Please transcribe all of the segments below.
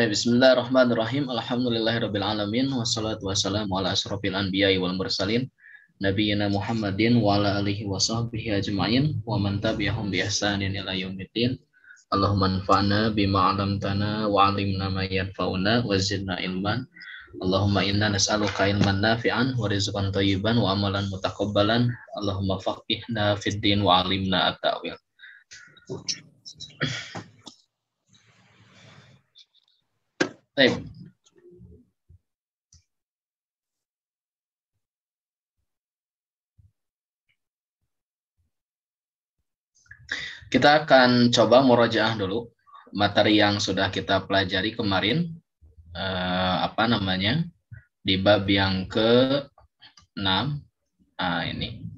Baik, bismillahirrahmanirrahim. alamin Wassalatu wassalamu ala asyrofil anbiya'i wal mursalin. Nabiyina Muhammadin wa ala alihi washabbihi ajma'in. Wa man tabi'ahum bi ihsanin ila yaumiddin. Allahumma anfa'na bima 'allamtana wa 'allimna ma yanfa'una wa zidna ilman. Allahumma inna nas'aluka ilman nafi'an wa rizqan thayyiban wa amalan mutaqabbalan. Allahumma faqihna fid din wa 'allimna at-ta'wil. Baik. Kita akan coba murojaah dulu materi yang sudah kita pelajari kemarin eh, apa namanya di bab yang ke 6 nah ini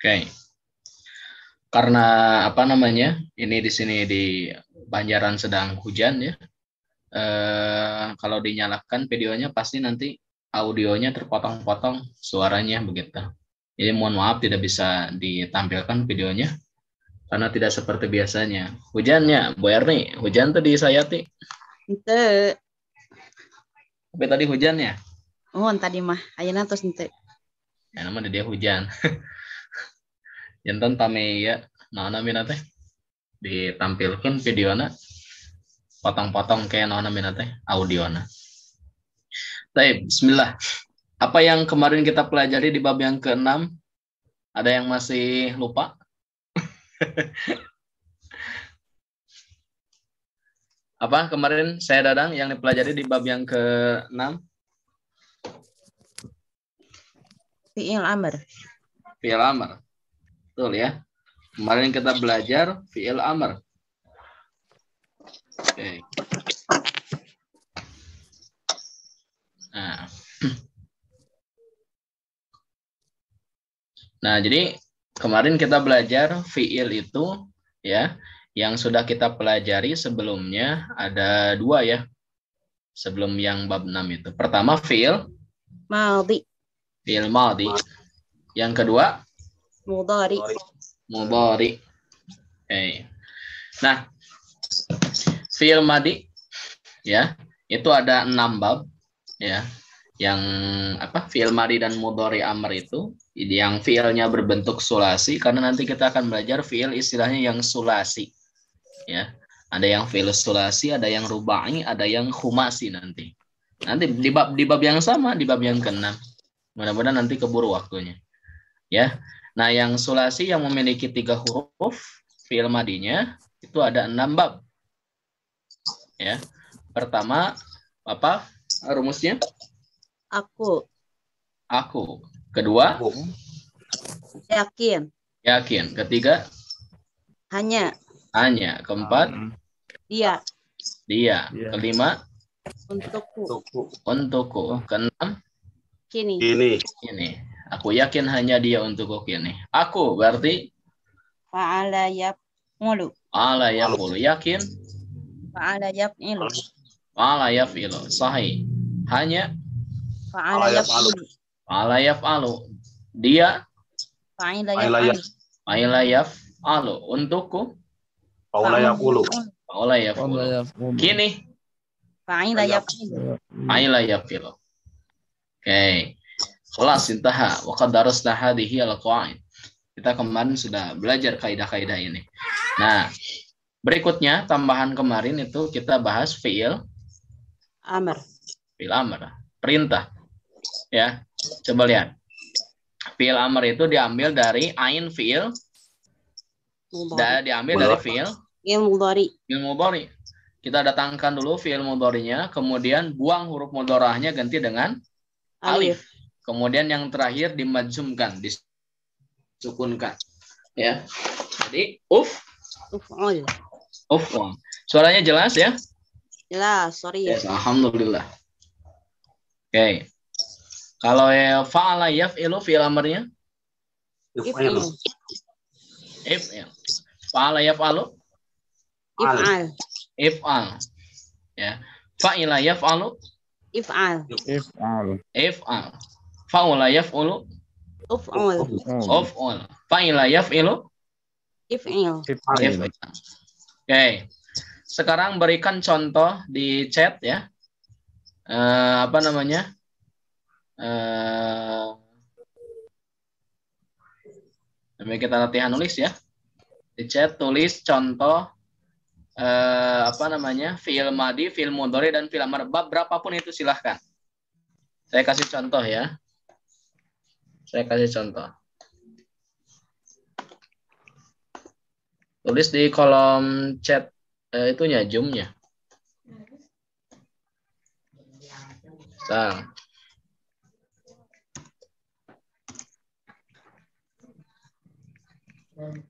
Oke. Okay. Karena apa namanya? Ini di sini di Banjaran sedang hujan ya. Eh, kalau dinyalakan videonya pasti nanti audionya terpotong-potong suaranya begitu. Jadi mohon maaf tidak bisa ditampilkan videonya karena tidak seperti biasanya. Hujannya, Bu Erni, hujan tuh di Sayati. Ente. Tapi tadi hujannya. Oh, tadi mah, ayana terus ente. Ya, namanya dia hujan. Jantan tameya iya, nana teh ditampilkan videona potong-potong kayak nana minate audio tapi Taib, bismillah. Apa yang kemarin kita pelajari di bab yang keenam Ada yang masih lupa? apa kemarin saya dadang yang dipelajari di bab yang keenam? fi'il amr fi'il amr Betul ya. Kemarin kita belajar fi'il amr. Oke. Nah. Nah, jadi kemarin kita belajar fi'il itu ya, yang sudah kita pelajari sebelumnya ada dua ya. Sebelum yang bab 6 itu. Pertama fi'il Maldi. Fi'il maldi. Yang kedua? Mudari, Mudari, Oke. Okay. Nah, fi'il madi ya, itu ada enam bab ya. Yang apa? Fi'il madi dan mudhari amr itu yang fi'ilnya berbentuk sulasi karena nanti kita akan belajar fi'il istilahnya yang sulasi. Ya. Ada yang fi'il sulasi, ada yang rubai, ada yang khumasi nanti. Nanti di bab di bab yang sama, di bab yang keenam. Mudah-mudahan nanti keburu waktunya. Ya. Nah, yang sulasi yang memiliki tiga huruf fi'il madinya itu ada enam bab. Ya. Pertama, apa rumusnya? Aku. Aku. Kedua? Yakin. Yakin. Ketiga? Hanya. Hanya. Keempat? Dia. Dia. Dia. Kelima? Untukku. Untukku. Keenam? Kini. Kini. Kini. Aku yakin hanya dia untukku kini. Aku berarti fa'ala yaqulu. Fa'ala yaqulu. Yakin? Fa'ala yaqulu. Fa'ala yaqulu. Sahih. Hanya fa'ala yaqulu. Fa'ala yaqulu. Dia Fa'ala yaqulu. Fa'ala yaqulu. Untukku Fa'ala yaqulu. Fa'ala yaqulu. Kini Fa'ala yaqulu. Fa'ala yaqulu. Oke. Okay. Kelas intaha. Wa harus darasna hadhihi al Kita kemarin sudah belajar kaidah-kaidah ini. Nah, berikutnya tambahan kemarin itu kita bahas fi'il amr. Fi'il amr, perintah. Ya. Coba lihat. Fi'il amr itu diambil dari ain fi'il da, diambil dari fi'il fi'il mudhari. Fi'il mudhari. Kita datangkan dulu fi'il mudorinya, kemudian buang huruf mudorahnya ganti dengan alif. alif. Kemudian yang terakhir dimajumkan, disukunkan. Ya. Jadi uf uf, oh iya. uf, Oh. Suaranya jelas ya? Jelas, sorry ya. Yes, alhamdulillah. Oke. Okay. Kalau ya fa'ala yaf'ilu fi'il amarnya? Yaf'ilu. ya. Fa'ala yaf'alu? if If'al. Ya. Fa'ila yaf'alu? If'al. if If'al. Fa'ula yaf'ulu. Uf'ul. Uf'ul. Fa'ila yaf'ilu. If'il. Oke. Sekarang berikan contoh di chat ya. Uh, apa namanya? Uh, kita latihan nulis ya. Di chat tulis contoh Uh, apa namanya fiil madi, fiil mudori dan fiil amar berapapun itu silahkan. Saya kasih contoh ya. Saya kasih contoh. Tulis di kolom chat eh, itunya, Sang. Thank Nah.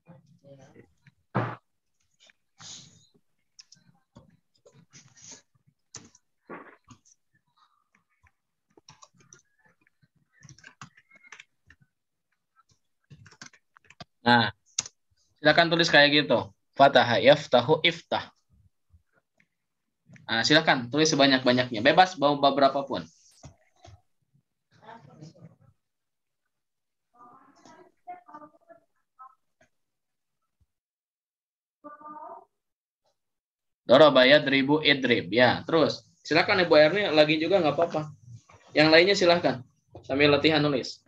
Nah, silakan tulis kayak gitu. Fataha yaftahu iftah. Nah, silakan tulis sebanyak-banyaknya. Bebas mau pun dorobaya ribu idrib. Ya, terus. Silakan Ibu Erni lagi juga nggak apa-apa. Yang lainnya silahkan. Sambil latihan nulis.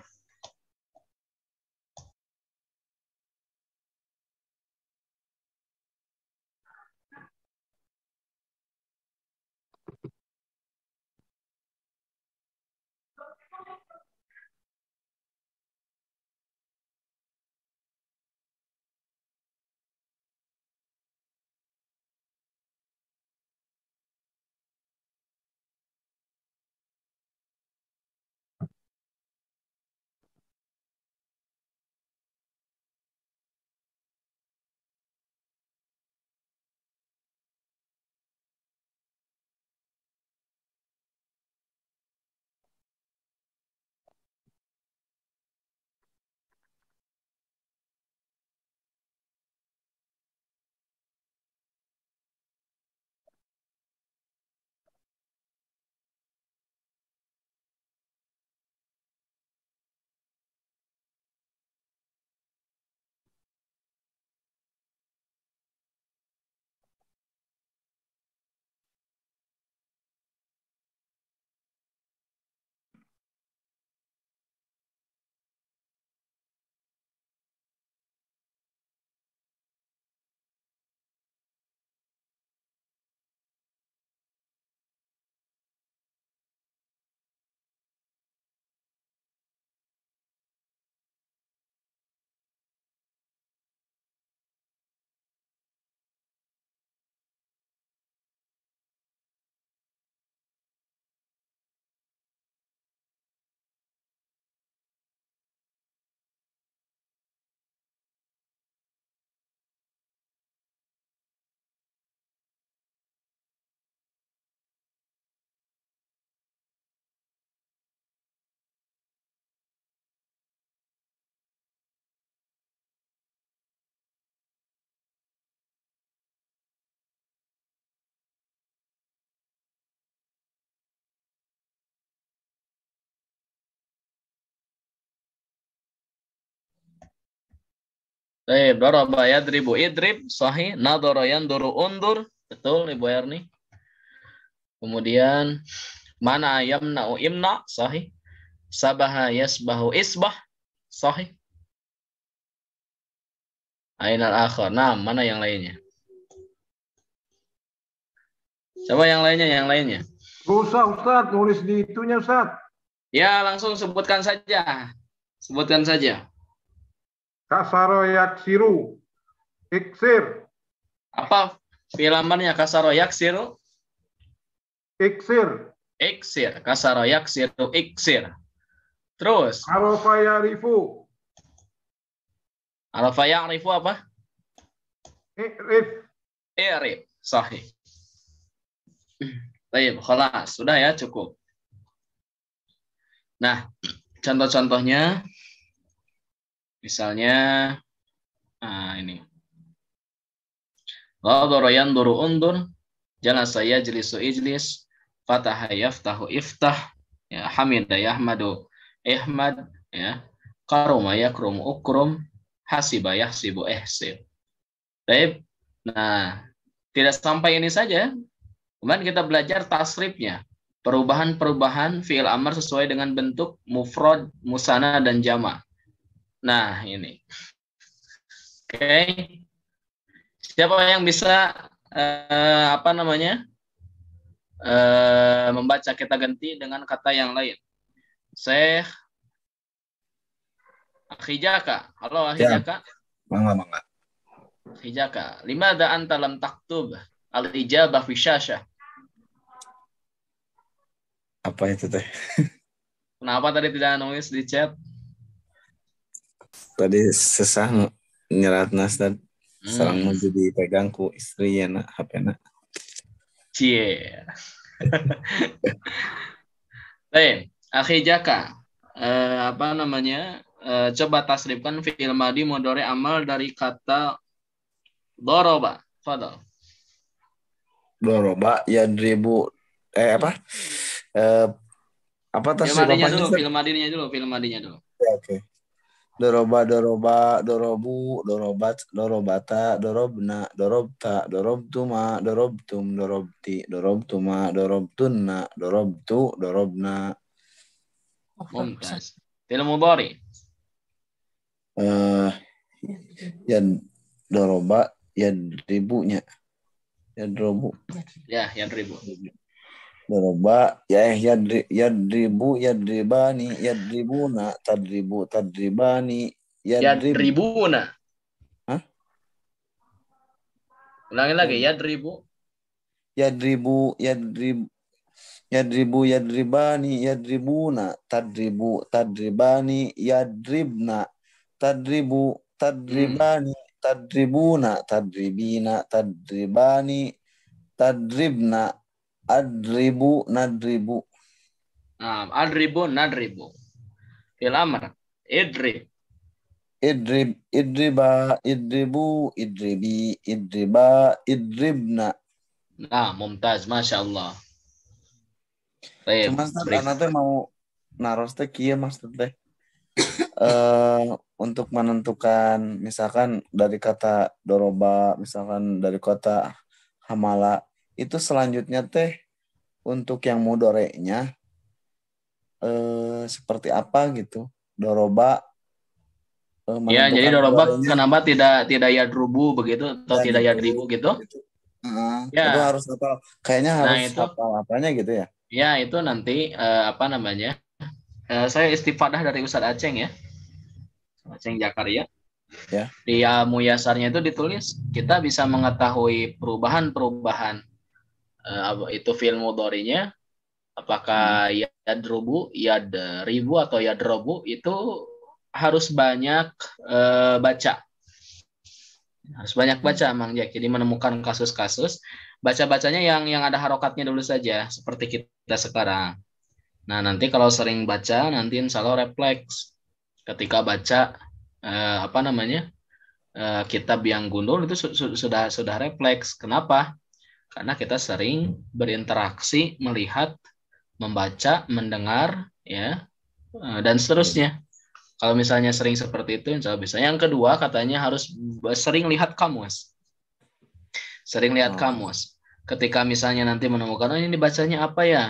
Baik, daraba yadribu idrib, sahih. Nadara yanduru undur. Betul, Ibu Erni. Kemudian, mana yamna'u imna, sahih. Sabaha yasbahu isbah, sahih. Ainal akhar. Nah, mana yang lainnya? Coba yang lainnya, yang lainnya. Gak usah Ustaz, tulis di itunya Ustaz. Ya, langsung sebutkan saja. Sebutkan saja. Kasaro yaksiru. Iksir. Apa filamannya kasaro yaksiru? Iksir. Iksir. Kasaro yaksiru. Iksir. Terus. arofa ya'rifu. arofa ya'rifu apa? I'rif. I'rif. Sahih. Baik, kelas. Sudah ya, cukup. Nah, contoh-contohnya Misalnya nah ini. Nadhara yanzuru undur, jalan saya jelisu ijlis, fataha yaftahu iftah, ya hamida yahmadu ihmad, ya karuma yakrum ukrum, hasiba yahsibu ihsib. Baik. Nah, tidak sampai ini saja. Kemudian kita belajar tasrifnya. Perubahan-perubahan fi'il amar sesuai dengan bentuk mufrad, musana, dan jama. Nah, ini. Oke. Okay. Siapa yang bisa uh, apa namanya? Uh, membaca kita ganti dengan kata yang lain. syekh Akhijaka. Halo Mangga, Ya. Mangga mangga. Lima da anta lam taktub al ijabah fi Apa itu teh? Kenapa tadi tidak nulis di chat? tadi sesah nyerat nas dan hmm. sarang maju di pegangku istri ya nak HP nak cie lain akhir jaka eh, apa namanya eh, coba tasrifkan film Adi modore amal dari kata doroba fadal doroba ya ribu eh apa eh, apa dulu film madinya dulu film madinya dulu ya, oke doroba doroba dorobu dorobat dorobata dorobna dorobta dorobtuma dorobtum dorobti dorobtuma dorobtunna dorobtu dorobna ممتاز فعل مضارع uh, yang doroba yang robu. ya yang ribu. Doroba ya yadri, yadribu yadribani yadribuna tadribu tadribani yadribu. yadribuna. Hah? Ulangi lagi yadribu. Yadribu yadrib yadribu yadribani yadribuna tadribu tadribani yadribna tadribu tadribani tadribuna tadribina tadribani tadribna adribu nadribu Nah, adribu nadribu. Fil amr. Idrib. Idrib, idriba, idribu, idribi, idriba, idribna. Nah, mumtaz. Masya Allah. cuma Mas, anak teh mau naros teh kia mas teh. uh, untuk menentukan misalkan dari kata doroba, misalkan dari kata hamala, itu selanjutnya teh untuk yang mudoreknya eh, seperti apa gitu doroba eh, ya jadi doroba kenapa tidak tidak ya yadrubu begitu atau ya, tidak ya yadribu gitu, gitu. Uh, ya. itu harus apa kayaknya nah, harus nah, itu, apa apanya gitu ya ya itu nanti uh, apa namanya uh, saya istifadah dari Ustadz Aceng ya Aceng jakarta ya. di muyasarnya itu ditulis kita bisa mengetahui perubahan-perubahan uh, itu film mudorinya apakah hmm. Ya yadrubu yadribu atau yadrobu itu harus banyak uh, baca harus banyak hmm. baca Mang Jack jadi menemukan kasus-kasus baca-bacanya yang yang ada harokatnya dulu saja seperti kita sekarang nah nanti kalau sering baca nanti insya Allah refleks ketika baca eh, apa namanya eh, kitab yang gundul itu su su sudah sudah refleks kenapa karena kita sering hmm. berinteraksi, melihat, membaca, mendengar, ya, e, dan seterusnya. Kalau misalnya sering seperti itu, insya Allah bisa. Yang kedua katanya harus sering lihat kamus, sering lihat oh. kamus. Ketika misalnya nanti menemukan oh ini bacanya apa ya?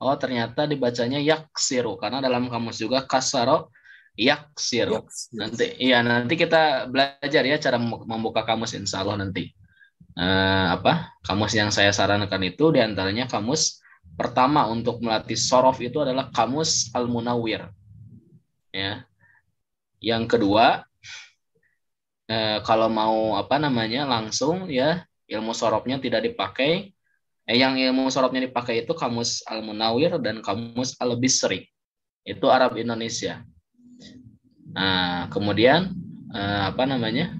Oh ternyata dibacanya yaksiru karena dalam kamus juga kasaro yaksiru. Nanti iya nanti kita belajar ya cara membuka kamus insya Allah nanti eh, apa kamus yang saya sarankan itu diantaranya kamus pertama untuk melatih sorof itu adalah kamus al munawir ya yang kedua eh, kalau mau apa namanya langsung ya ilmu sorofnya tidak dipakai eh, yang ilmu sorofnya dipakai itu kamus al munawir dan kamus al bisri itu Arab Indonesia nah kemudian eh, apa namanya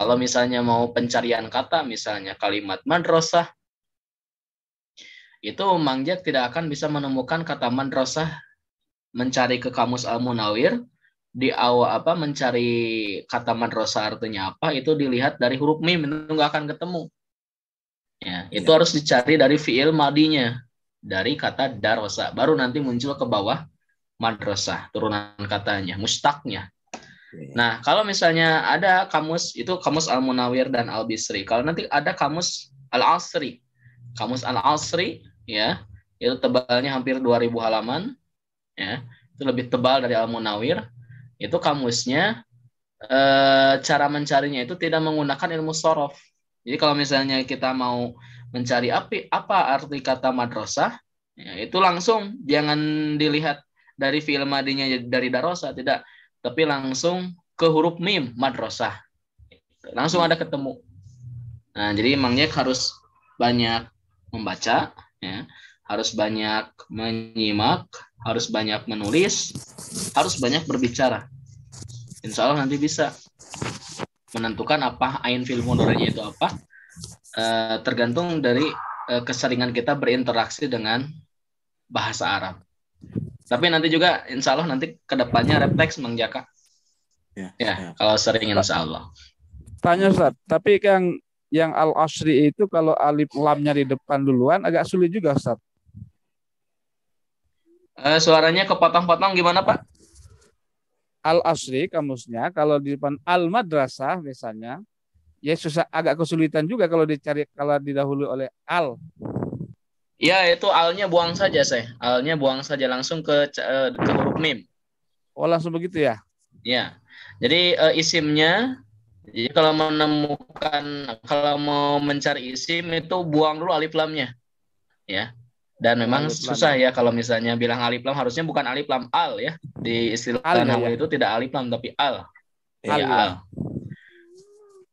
kalau misalnya mau pencarian kata, misalnya kalimat madrasah, itu Mang tidak akan bisa menemukan kata madrasah mencari ke kamus Al Munawir di awal apa mencari kata madrasah artinya apa itu dilihat dari huruf mim itu nggak akan ketemu. Ya, itu ya. harus dicari dari fiil madinya dari kata darosa baru nanti muncul ke bawah madrasah turunan katanya mustaknya Iya. Nah, kalau misalnya ada kamus itu kamus Al Munawir dan Al Bisri. Kalau nanti ada kamus Al Asri. Kamus Al Asri ya, itu tebalnya hampir 2000 halaman ya. Itu lebih tebal dari Al Munawir. Itu kamusnya e, cara mencarinya itu tidak menggunakan ilmu sorof. Jadi kalau misalnya kita mau mencari api, apa arti kata madrasah, ya, itu langsung jangan dilihat dari film adinya dari darosa, tidak tapi langsung ke huruf mim madrasah. Langsung ada ketemu. Nah, jadi emangnya harus banyak membaca, ya. harus banyak menyimak, harus banyak menulis, harus banyak berbicara. Insya Allah nanti bisa menentukan apa ain film honornya itu apa, e, tergantung dari e, eh, keseringan kita berinteraksi dengan bahasa Arab. Tapi nanti juga insya Allah nanti kedepannya refleks mengjaka. Ya, ya, ya, kalau sering insya Allah. Tanya Ustaz, tapi yang yang al asri itu kalau alif lamnya di depan duluan agak sulit juga Ustaz. Uh, suaranya kepotong-potong gimana Pak? Al asri kamusnya kalau di depan al madrasah misalnya ya susah agak kesulitan juga kalau dicari kalau didahului oleh al Ya itu alnya buang saja, saya. Alnya buang saja langsung ke eh, ke huruf mim. Oh, langsung begitu ya? Iya. Jadi eh, isimnya jadi kalau menemukan kalau mau mencari isim itu buang dulu alif lamnya. Ya. Dan memang alif susah lam. ya kalau misalnya bilang alif lam harusnya bukan alif lam al ya. Di istilah al, ya. ya. itu tidak alif lam tapi al. Iya, al. Ya, al.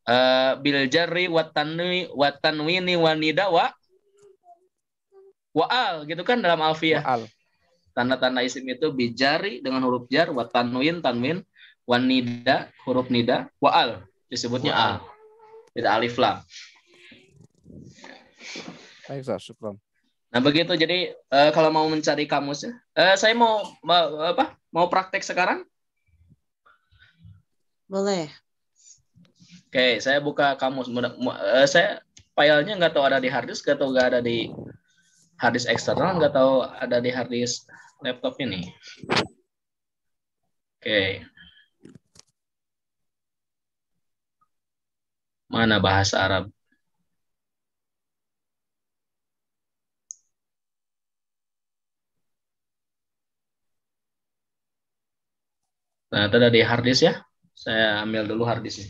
Uh, bil jarri watanwi watanwini wanida wa Wa'al gitu kan dalam alfiah. Wa'al. Tanda-tanda isim itu bijari dengan huruf jar, wa tanwin, tanwin, wa nida, huruf nida, wa'al. Disebutnya wa'al. al. Tidak alif lam. Baik, syukran. Nah begitu jadi uh, kalau mau mencari kamusnya, uh, eh, saya mau ma- apa? Mau praktek sekarang? Boleh. Oke, saya buka kamus. Eh, saya filenya nggak tahu ada di harddisk atau nggak ada di disk eksternal nggak tahu ada di disk laptop ini. Oke. Okay. Mana bahasa Arab? Nah, itu ada di harddisk ya. Saya ambil dulu harddisknya.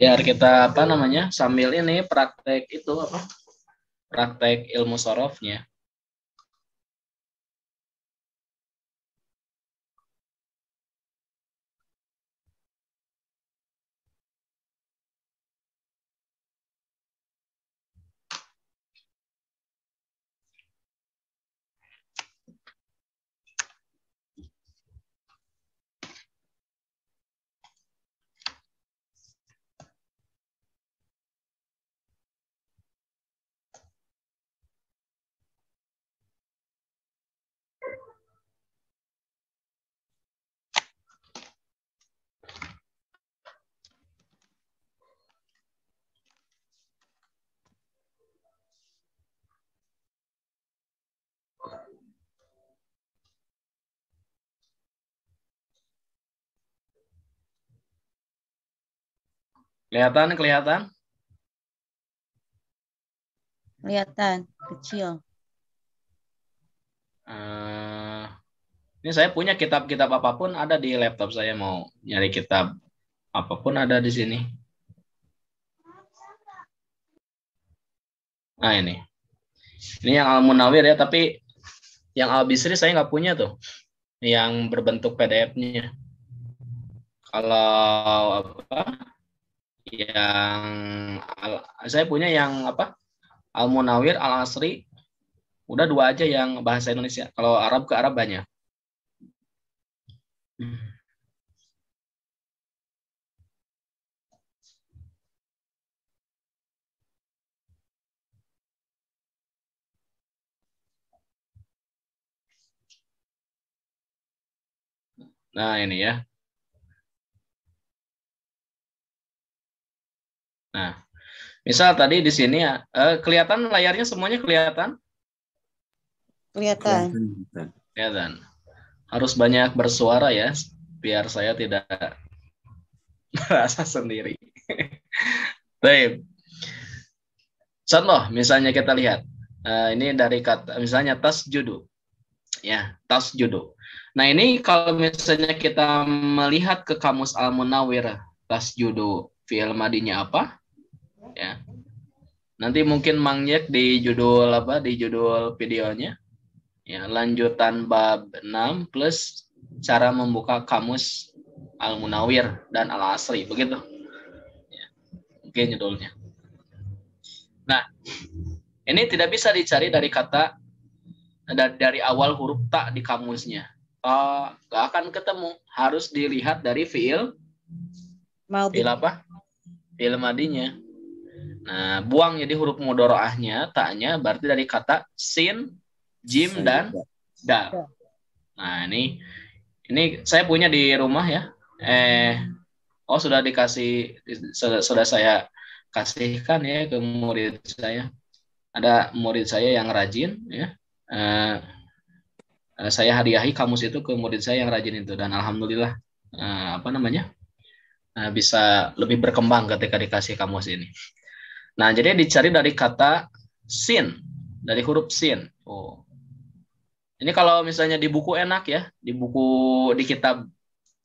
biar kita apa namanya sambil ini praktek itu apa praktek ilmu sorofnya Kelihatan, kelihatan? Kelihatan, kecil. Uh, ini saya punya kitab-kitab apapun ada di laptop saya mau nyari kitab apapun ada di sini. Nah ini. Ini yang Al-Munawir ya, tapi yang Al-Bisri saya nggak punya tuh. Yang berbentuk PDF-nya. Kalau apa? yang saya punya yang apa Al Munawir Al Asri udah dua aja yang bahasa Indonesia kalau Arab ke Arab banyak Nah ini ya Nah, misal tadi di sini ya, eh, kelihatan layarnya semuanya kelihatan? Kelihatan. Kelihatan. Harus banyak bersuara ya, biar saya tidak merasa sendiri. Baik. Contoh, misalnya kita lihat. Eh, ini dari kata, misalnya tas judo. Ya, tas judo. Nah ini kalau misalnya kita melihat ke kamus Al-Munawir, tas judo, fi'il madinya apa? ya nanti mungkin Mang Yek di judul apa di judul videonya ya lanjutan bab 6 plus cara membuka kamus Al Munawir dan Al Asri begitu ya, mungkin judulnya nah ini tidak bisa dicari dari kata dari, awal huruf tak di kamusnya uh, gak akan ketemu harus dilihat dari fiil Maldi. apa fiil madinya Nah, buang jadi huruf mudoroahnya, taknya berarti dari kata sin, jim, dan dal. Nah, ini ini saya punya di rumah ya. Eh, oh sudah dikasih sudah, sudah saya kasihkan ya ke murid saya. Ada murid saya yang rajin ya. Eh, eh, saya hadiahi kamus itu ke murid saya yang rajin itu dan alhamdulillah eh, apa namanya? Eh, bisa lebih berkembang ketika dikasih kamus ini. Nah, jadi dicari dari kata sin, dari huruf sin. Oh. Ini kalau misalnya di buku enak ya, di buku di kitab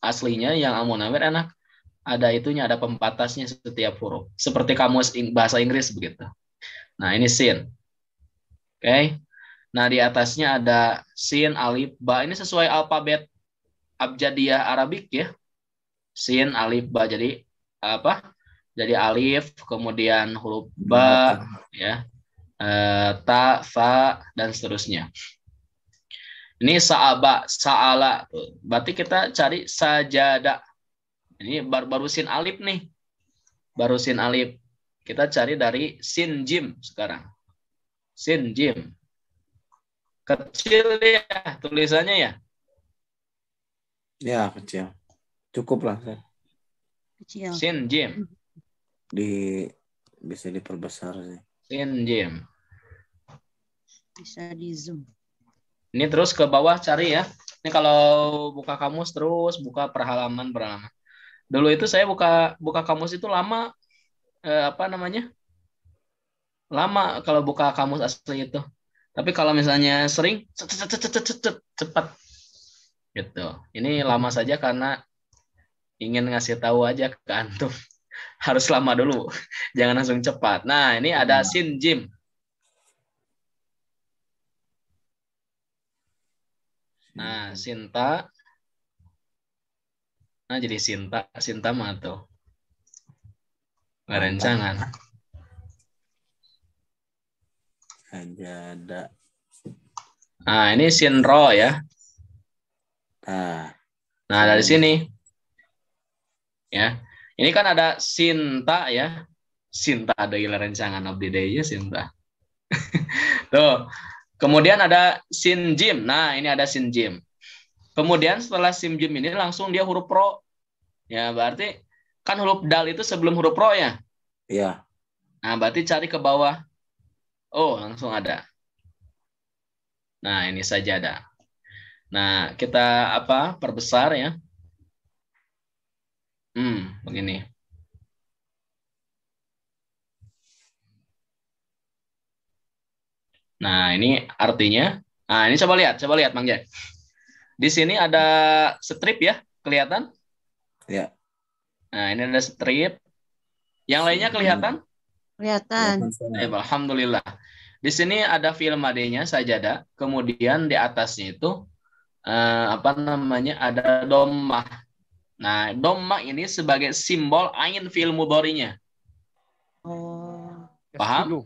aslinya yang Amunawir enak ada itunya, ada pembatasnya setiap huruf. Seperti kamus bahasa Inggris begitu. Nah, ini sin. Oke. Okay. Nah, di atasnya ada sin, alif, ba. Ini sesuai alfabet abjadiah Arabik ya. Sin, alif, ba. Jadi apa? jadi alif, kemudian huruf ba, ya, e, ta, fa, dan seterusnya. Ini saaba, saala. Berarti kita cari sajada. Ini bar baru sin alif nih. Baru sin alif. Kita cari dari sin jim sekarang. Sin jim. Kecil ya tulisannya ya? Ya, kecil. Cukup lah. Kecil. Sin jim. Hmm di bisa diperbesar sih. In Jim. Bisa di zoom. Ini terus ke bawah cari ya. Ini kalau buka kamus terus buka perhalaman perhalaman. Dulu itu saya buka buka kamus itu lama eh, apa namanya? Lama kalau buka kamus asli itu. Tapi kalau misalnya sering cepat gitu. Ini lama saja karena ingin ngasih tahu aja ke antum harus lama dulu. Jangan langsung cepat. Nah, ini ada hmm. Sin Jim. Nah, Sinta. Nah, jadi Sinta, Sinta Mato. tuh rencangan. Hanya ada. Nah, ini Sinro ya. Nah, nah dari sini. Ya. Ini kan ada Sinta ya. Sinta ada rencangan abdi ya Sinta. Tuh. Kemudian ada Sin Jim. Nah, ini ada Sin Jim. Kemudian setelah Sin Jim ini langsung dia huruf pro. Ya, berarti kan huruf dal itu sebelum huruf pro ya? Iya. Nah, berarti cari ke bawah. Oh, langsung ada. Nah, ini saja ada. Nah, kita apa? Perbesar ya. Hmm, begini. Nah, ini artinya. Nah, ini coba lihat, coba lihat, Mang Jack. Di sini ada strip ya, kelihatan? Ya. Nah, ini ada strip. Yang lainnya kelihatan? Kelihatan. Ya, Alhamdulillah. Di sini ada film adanya saja ada. kemudian di atasnya itu eh, apa namanya? ada domah. Nah, domma ini sebagai simbol ain fil mudorinya. Oh. Paham?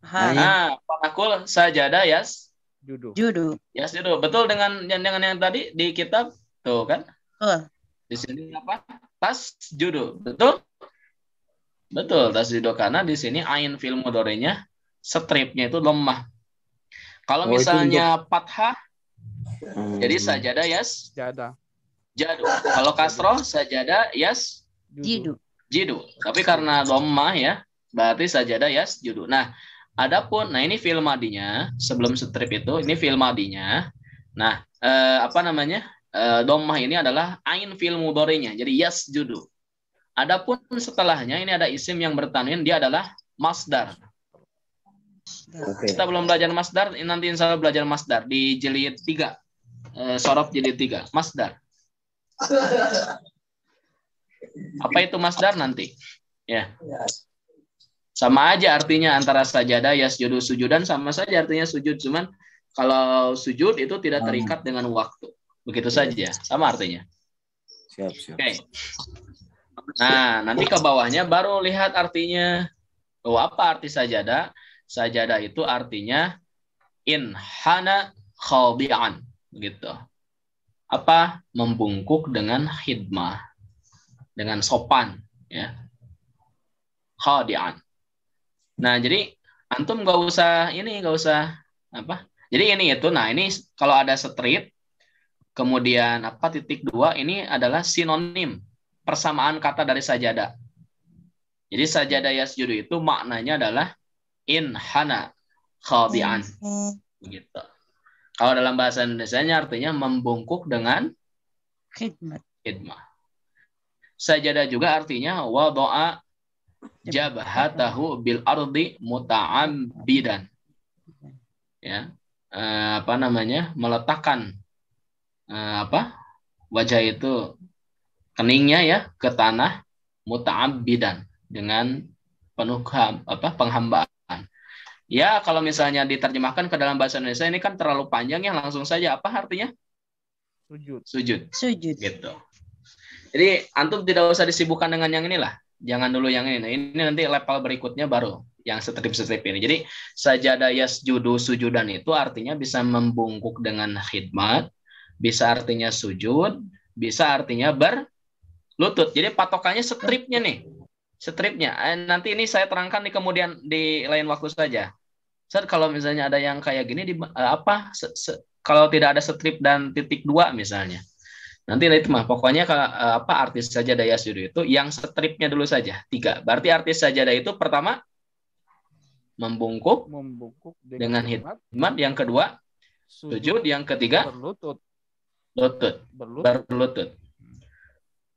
Paham. Nah, fakul sajadah yas judu. Judu. Yas judu. Betul dengan yang dengan yang tadi di kitab tuh kan? Uh. Di sini apa? Tas judu. Betul? Betul, tas judu karena di sini ain fil mudorinya stripnya itu lemah. Kalau oh, misalnya fathah hmm. jadi sajadah yas. Sajadah. Jadu. Kalau kasroh sajada yas jidu. Jidu. Tapi karena doma ya, berarti sajada yas judu. Nah, adapun nah ini film madinya sebelum strip itu ini film madinya. Nah, eh, apa namanya? Eh, domah ini adalah ain film mudorinya. Jadi yas judu. Adapun setelahnya ini ada isim yang bertanwin dia adalah masdar. Okay. Kita belum belajar masdar, nanti insya Allah belajar masdar di jilid tiga, Eh, sorop jilid tiga, masdar. Apa itu masdar nanti? Ya. ya. Sama aja artinya antara sajadah ya sujud sujudan sama saja artinya sujud cuman kalau sujud itu tidak terikat dengan waktu. Begitu saja, sama artinya. Siap, siap. Oke. Okay. Nah, nanti ke bawahnya baru lihat artinya. Oh, apa arti sajadah? Sajadah itu artinya inhana khawbi'an. Begitu apa membungkuk dengan khidmah dengan sopan ya khadian nah jadi antum gak usah ini gak usah apa jadi ini itu nah ini kalau ada street kemudian apa titik dua ini adalah sinonim persamaan kata dari sajadah jadi sajadah yasjudu itu maknanya adalah inhana khadian begitu hmm. Kalau dalam bahasa indonesia artinya membungkuk dengan khidmat. khidmat. Sajadah juga artinya wada'a jabhatahu bil ardi muta'ambidan. Ya. Eh, apa namanya? meletakkan eh, apa? wajah itu keningnya ya ke tanah muta'ambidan dengan penuh apa penghambaan Ya, kalau misalnya diterjemahkan ke dalam bahasa Indonesia ini kan terlalu panjang ya, langsung saja apa artinya? Sujud. Sujud. Sujud. Gitu. Jadi antum tidak usah disibukkan dengan yang inilah. Jangan dulu yang ini. Nah, ini nanti level berikutnya baru yang setrip setrip ini. Jadi sajadah yasjudu sujudan itu artinya bisa membungkuk dengan khidmat, bisa artinya sujud, bisa artinya berlutut. Jadi patokannya stripnya nih stripnya. Eh, nanti ini saya terangkan di kemudian di lain waktu saja. Set kalau misalnya ada yang kayak gini di eh, apa se, se, kalau tidak ada strip dan titik dua misalnya. Nanti itu mah pokoknya eh, apa artis saja daya sudut itu yang stripnya dulu saja tiga. Berarti artis saja daya itu pertama membungkuk, membungkuk dengan, dengan hikmat. Yang kedua sujud. Yang ketiga berlutut. Lutut. Berlutut. berlutut.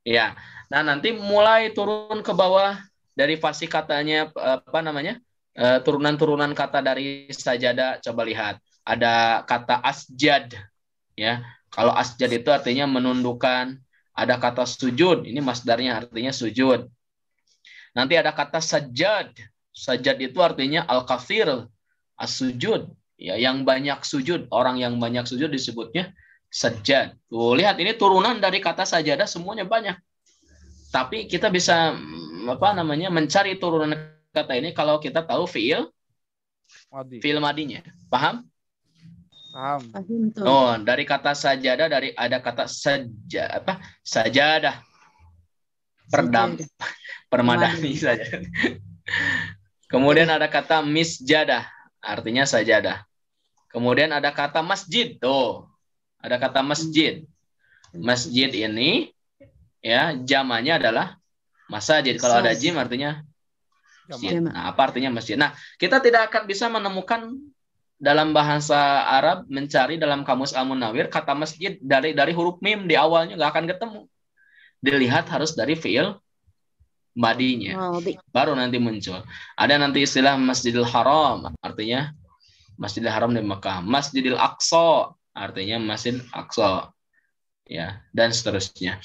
Ya. Nah nanti mulai turun ke bawah dari fasih katanya eh, apa namanya Eh, turunan-turunan uh, kata dari sajada coba lihat ada kata asjad ya kalau asjad itu artinya menundukkan ada kata sujud ini masdarnya artinya sujud nanti ada kata sajad sajad itu artinya al kafir as sujud ya yang banyak sujud orang yang banyak sujud disebutnya sajad tuh lihat ini turunan dari kata sajadah semuanya banyak tapi kita bisa mm, apa namanya mencari turunan kata ini kalau kita tahu fiil Madi. fiil madinya. Paham? Paham. Oh, dari kata sajadah dari ada kata saja apa? Sajadah. Perdam. Permadani saja. Kemudian ada kata misjadah, artinya sajadah. Kemudian ada kata masjid. Tuh. Ada kata masjid. Masjid ini ya jamannya adalah masajid. Kalau ada jim artinya masjid. Nah, apa artinya masjid? Nah, kita tidak akan bisa menemukan dalam bahasa Arab mencari dalam kamus Al Munawir kata masjid dari dari huruf mim di awalnya nggak akan ketemu. Dilihat harus dari fiil madinya. Baru nanti muncul. Ada nanti istilah Masjidil Haram, artinya Masjidil Haram di Mekah. Masjidil Aqsa, artinya Masjid Aqsa. Ya, dan seterusnya.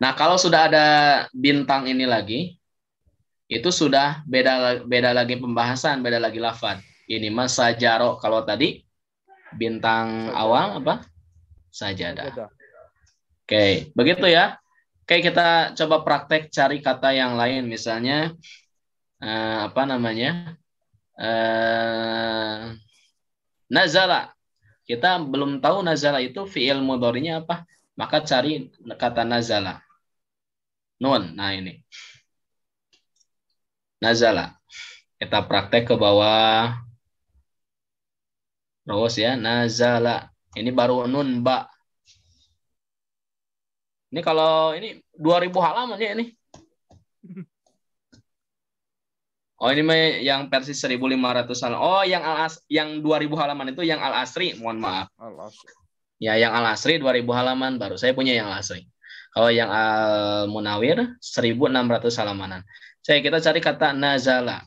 Nah, kalau sudah ada bintang ini lagi, itu sudah beda beda lagi pembahasan, beda lagi lafad. Ini mas sajaro kalau tadi bintang awal apa? Sajadah. ada Oke, okay. begitu ya. Oke, okay, kita coba praktek cari kata yang lain misalnya uh, apa namanya? Uh, eh, nazala. Kita belum tahu nazala itu fiil mudharinya apa, maka cari kata nazala. Nun. Nah, ini nazala kita praktek ke bawah terus ya nazala ini baru nun ba ini kalau ini 2000 halaman ya ini Oh ini yang versi 1500-an. Oh yang al -as yang 2000 halaman itu yang Al Asri, mohon maaf. Al Asri. Ya yang Al Asri 2000 halaman baru saya punya yang Al Asri. Kalau yang Al Munawir 1600 halamanan. Saya kita cari kata nazala.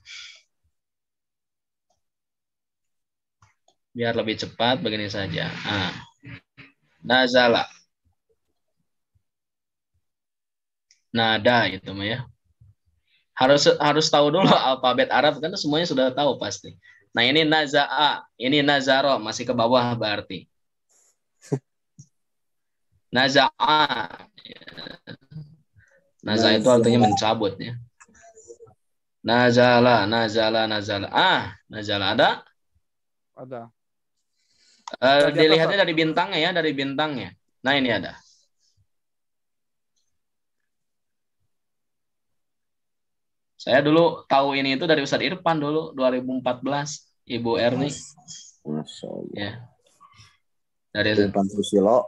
Biar lebih cepat begini saja. Nah. Nazala. Nada gitu mah ya. Harus harus tahu dulu alfabet Arab kan semuanya sudah tahu pasti. Nah, ini nazaa, ini nazaro masih ke bawah berarti. Nazaa. Ya. Naza itu artinya mencabut ya. Nazala, nazala, nazala. Ah, nazala ada? Ada. Uh, dilihatnya dari bintangnya ya, dari bintangnya. Nah ini ada. Saya dulu tahu ini itu dari Ustadz Irfan dulu 2014 Ibu Erni. Ya. Dari Irfan Susilo.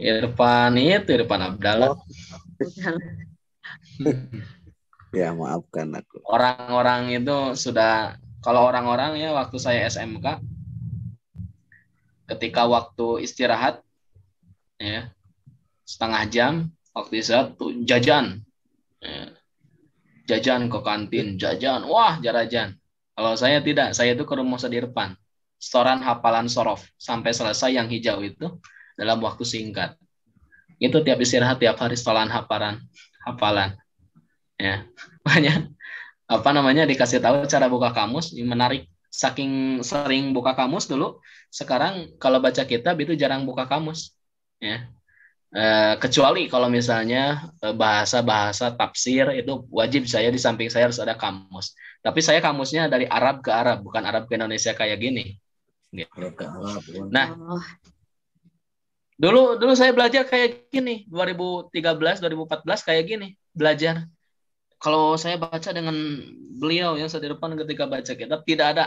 Irfan itu Irfan Abdallah. Oh. Ya, maafkan aku. Orang-orang itu sudah kalau orang-orang ya waktu saya SMK ketika waktu istirahat ya setengah jam waktu istirahat tuh jajan. Ya. Jajan ke kantin, jajan. Wah, jarajan. Kalau saya tidak, saya itu ke rumah di depan. Setoran hafalan sorof sampai selesai yang hijau itu dalam waktu singkat. Itu tiap istirahat tiap hari setoran hafalan, hafalan ya banyak apa namanya dikasih tahu cara buka kamus menarik saking sering buka kamus dulu sekarang kalau baca kitab itu jarang buka kamus ya eh, kecuali kalau misalnya eh, bahasa-bahasa tafsir itu wajib saya di samping saya harus ada kamus tapi saya kamusnya dari Arab ke Arab bukan Arab ke Indonesia kayak gini oh. nah dulu dulu saya belajar kayak gini 2013 2014 kayak gini belajar kalau saya baca dengan beliau yang saya di depan ketika baca kitab tidak ada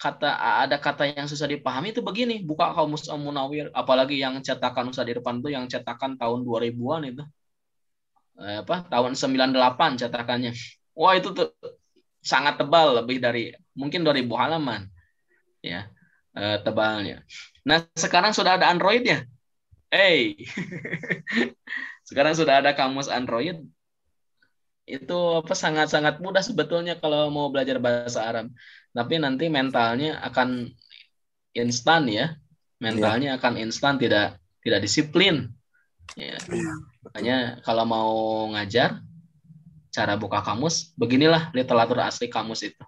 kata ada kata yang susah dipahami itu begini buka kamus Munawir apalagi yang cetakan usah di depan itu yang cetakan tahun 2000-an itu eh, apa tahun 98 cetakannya wah itu tuh sangat tebal lebih dari mungkin 2000 halaman ya eh, tebalnya nah sekarang sudah ada Android eh hey sekarang sudah ada kamus Android itu apa sangat-sangat mudah sebetulnya kalau mau belajar bahasa Arab. Tapi nanti mentalnya akan instan ya. Mentalnya yeah. akan instan tidak tidak disiplin. Ya. Yeah. Makanya kalau mau ngajar cara buka kamus beginilah literatur asli kamus itu.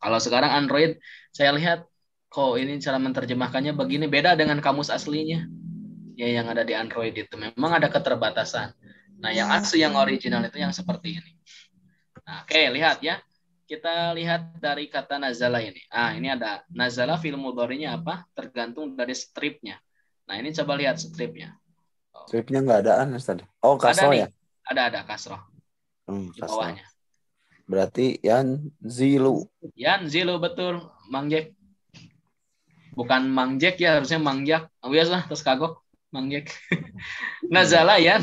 Kalau sekarang Android saya lihat kok ini cara menerjemahkannya begini beda dengan kamus aslinya. Ya yang ada di Android itu memang ada keterbatasan Nah, yang asli yang original itu yang seperti ini. Nah, oke, lihat ya. Kita lihat dari kata nazala ini. Ah, ini ada nazala film mudorinya apa? Tergantung dari stripnya. Nah, ini coba lihat stripnya. Oh. Stripnya nggak ada an Ustaz. Oh, kasro ya? Ada, ada, kasro. Hmm, Di bawahnya. Berarti yan zilu. Yan zilu, betul. Mang Jack. Bukan Mang Jack ya, harusnya Mang Jack. Oh, biasa, terus kagok. Mang Jack. nazala yan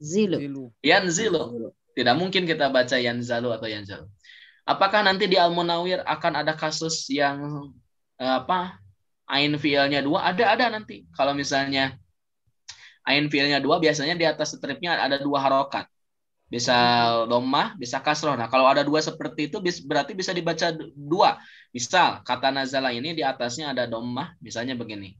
Zilu. Yanzilu. Tidak mungkin kita baca Yanzalu atau Yanzalu. Apakah nanti di Al Munawir akan ada kasus yang eh, apa ain fiilnya dua? Ada ada nanti. Kalau misalnya ain fiilnya dua, biasanya di atas stripnya ada dua harokat. Bisa domah, bisa kasroh. Nah, kalau ada dua seperti itu, berarti bisa dibaca dua. Misal, kata nazala ini di atasnya ada domah, misalnya begini.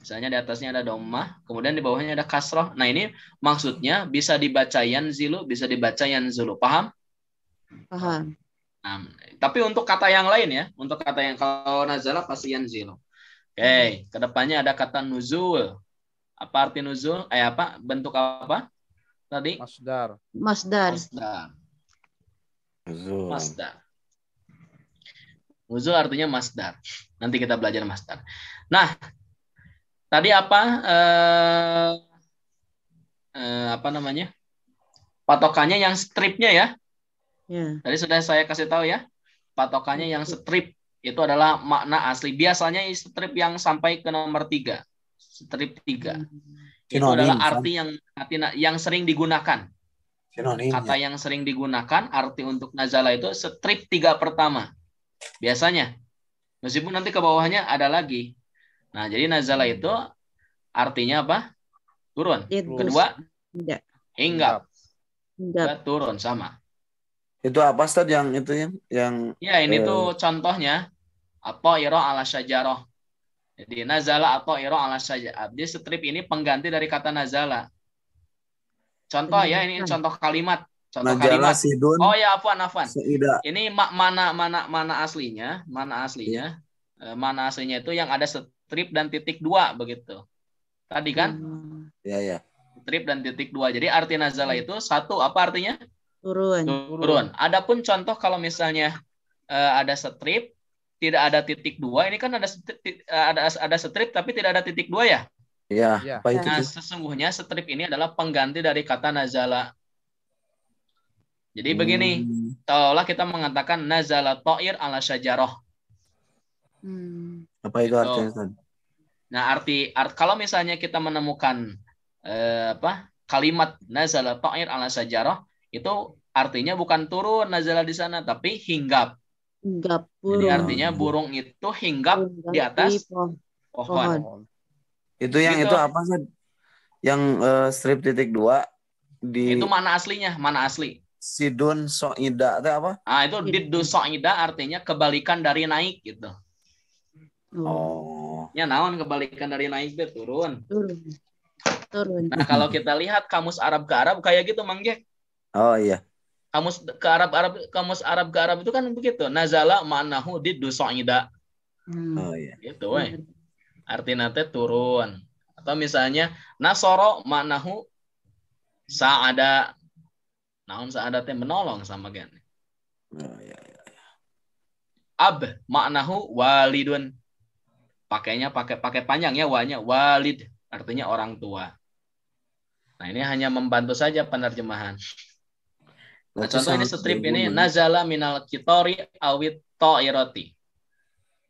Misalnya di atasnya ada domah, kemudian di bawahnya ada kasroh. Nah ini maksudnya bisa dibaca zilu bisa dibaca zulu. Paham? Paham. Nah, tapi untuk kata yang lain ya, untuk kata yang kalau nazala pasti zilu Oke, okay. Hmm. kedepannya ada kata nuzul. Apa arti nuzul? Eh apa? Bentuk apa? Tadi? Masdar. Masdar. Masdar. Nuzul. Masdar. Nuzul artinya masdar. Nanti kita belajar masdar. Nah, Tadi apa eh, eh, apa namanya patokannya yang stripnya ya? ya. Tadi sudah saya kasih tahu ya patokannya yang strip itu adalah makna asli. Biasanya strip yang sampai ke nomor tiga, strip tiga. Sinonim, hmm. itu adalah arti yang arti yang sering digunakan. Sinonim, Kata ya. yang sering digunakan arti untuk nazala itu strip tiga pertama. Biasanya. Meskipun nanti ke bawahnya ada lagi Nah, jadi nazala itu artinya apa? Turun. Itu. Kedua, hinggap. Hinggap. hinggap. Turun sama. Itu apa Ustaz yang itu yang yang Ya, ini eh, tuh contohnya apa iro ala syajaroh. Jadi nazala atau iro ala syajarah. Jadi strip ini pengganti dari kata nazala. Contoh ya, ini contoh kalimat. Contoh Najala kalimat. Sidun, oh ya, Afwan, Afwan. Ini mana mana mana aslinya, mana aslinya, iya. eh, mana aslinya itu yang ada trip dan titik dua begitu. Tadi kan? Hmm. Iya, hmm. iya. Trip dan titik dua. Jadi arti nazala itu satu apa artinya? Turun. Turun. Turun. Adapun contoh kalau misalnya uh, ada strip tidak ada titik dua, ini kan ada strip, eh, ada ada strip tapi tidak ada titik dua ya? Iya. Ya. Nah, sesungguhnya strip ini adalah pengganti dari kata nazala. Jadi begini, hmm. kita mengatakan nazala to'ir ala syajaroh. Hmm. Apa itu gitu. artinya? Nah, arti art, kalau misalnya kita menemukan eh, apa kalimat nazala ta'ir ala sajarah itu artinya bukan turun nazala di sana tapi hinggap. Hinggap burung. Jadi artinya burung itu hinggap, hinggap di atas di pohon. pohon. Itu yang gitu. itu apa sih? Yang uh, strip titik dua di Itu mana aslinya? Mana asli? Sidun soida itu apa? Ah, itu diddu soida artinya kebalikan dari naik gitu. Oh. Ya naon kebalikan dari naik deh turun. Turun. Turun. Nah, kalau kita lihat kamus Arab ke Arab kayak gitu mangge. Oh iya. Kamus ke Arab Arab kamus Arab ke Arab itu kan begitu. Nazala ma'nahu diddu sa'ida. Hmm. Oh iya. Gitu we. Artinya teh turun. Atau misalnya nasoro ma'nahu sa'ada. Naon sa'ada teh menolong sama gen. Oh iya. iya. iya. Ab maknahu walidun pakainya pakai pakai panjang ya wanya walid artinya orang tua. Nah ini hanya membantu saja penerjemahan. Nah, contoh ini strip ini nazala minal kitori awit toiroti.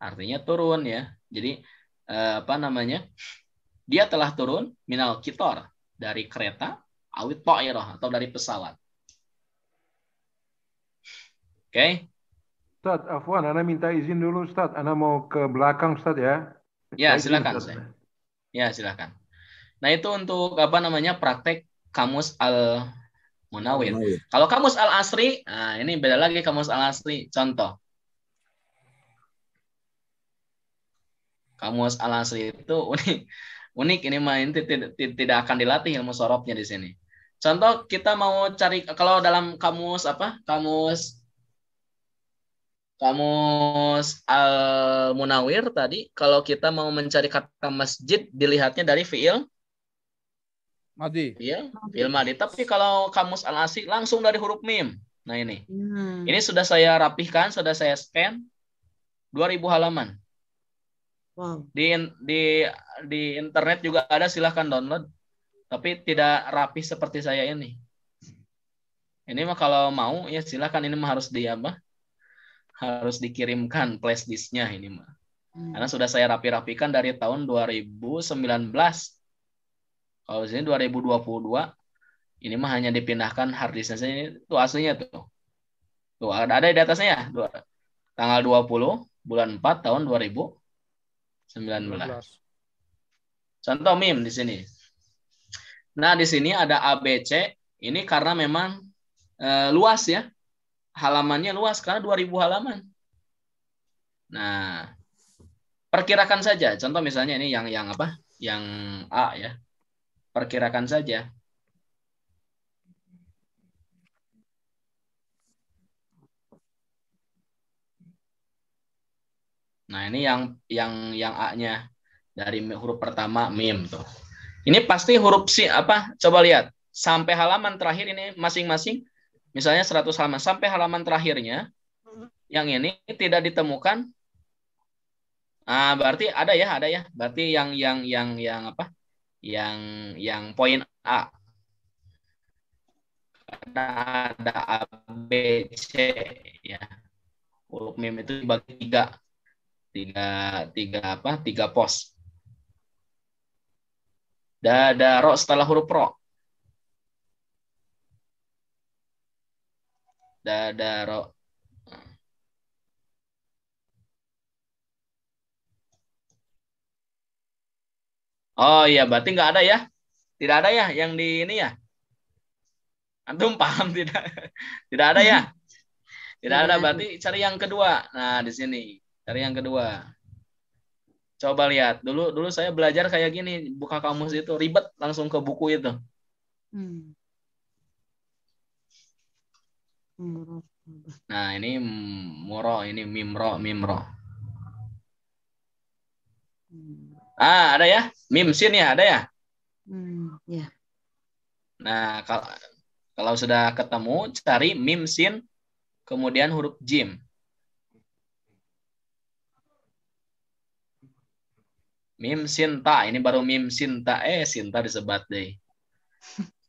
Artinya turun ya. Jadi eh, apa namanya? Dia telah turun minal kitor dari kereta awit toiroh atau dari pesawat. Oke. Okay? Ustaz, Afwan, Ana minta izin dulu Ustaz. Ana mau ke belakang Ustaz ya. Ya, silakan. Ustaz. Ya, silakan. Nah, itu untuk apa namanya praktek kamus al Munawir. Kalau kamus al Asri, nah ini beda lagi kamus al Asri. Contoh. Kamus al Asri itu unik. Unik ini main tidak akan dilatih ilmu sorobnya di sini. Contoh kita mau cari kalau dalam kamus apa? Kamus kamus Al Munawir tadi kalau kita mau mencari kata masjid dilihatnya dari fiil madi. Iya, fiil madi. Tapi kalau kamus Al Asik langsung dari huruf mim. Nah ini. Hmm. Ini sudah saya rapihkan, sudah saya scan 2000 halaman. Wow. Di di di internet juga ada silahkan download. Tapi tidak rapih seperti saya ini. Ini mah kalau mau ya silahkan ini mah harus diam, harus dikirimkan playlistnya ini mah. Hmm. Karena sudah saya rapi-rapikan dari tahun 2019. Kalau sini 2022 ini mah hanya dipindahkan harddisknya saja ini tuh aslinya tuh. Tuh ada ada di atasnya ya. Dua, tanggal 20 bulan 4 tahun 2019. 19. Contoh mim di sini. Nah, di sini ada ABC. Ini karena memang e, luas ya halamannya luas karena 2000 halaman. Nah, perkirakan saja. Contoh misalnya ini yang yang apa? Yang A ya. Perkirakan saja. Nah, ini yang yang yang A-nya dari huruf pertama mim tuh. Ini pasti huruf si apa? Coba lihat. Sampai halaman terakhir ini masing-masing Misalnya 100 halaman sampai halaman terakhirnya hmm. yang ini tidak ditemukan Ah, berarti ada ya, ada ya. Berarti yang yang yang yang apa? Yang yang poin A. ada ada A, B, C ya. Huruf mim itu dibagi tiga. Tiga, tiga apa? Tiga pos. Dada ro setelah huruf ro. Tadaro. Oh iya, berarti nggak ada ya? Tidak ada ya yang di ini ya? Antum paham tidak? Tidak ada ya? Tidak ada, berarti cari yang kedua. Nah, di sini. Cari yang kedua. Coba lihat. Dulu dulu saya belajar kayak gini, buka kamus itu ribet langsung ke buku itu. Hmm. Hmm. Nah, ini muro, ini mimro, mimro. Hmm. Ah, ada ya? Mim sin ya, ada ya? Hmm, ya. Nah, kalau kalau sudah ketemu cari mim sin kemudian huruf jim. Mim ta ini baru mim ta eh sinta disebat deh.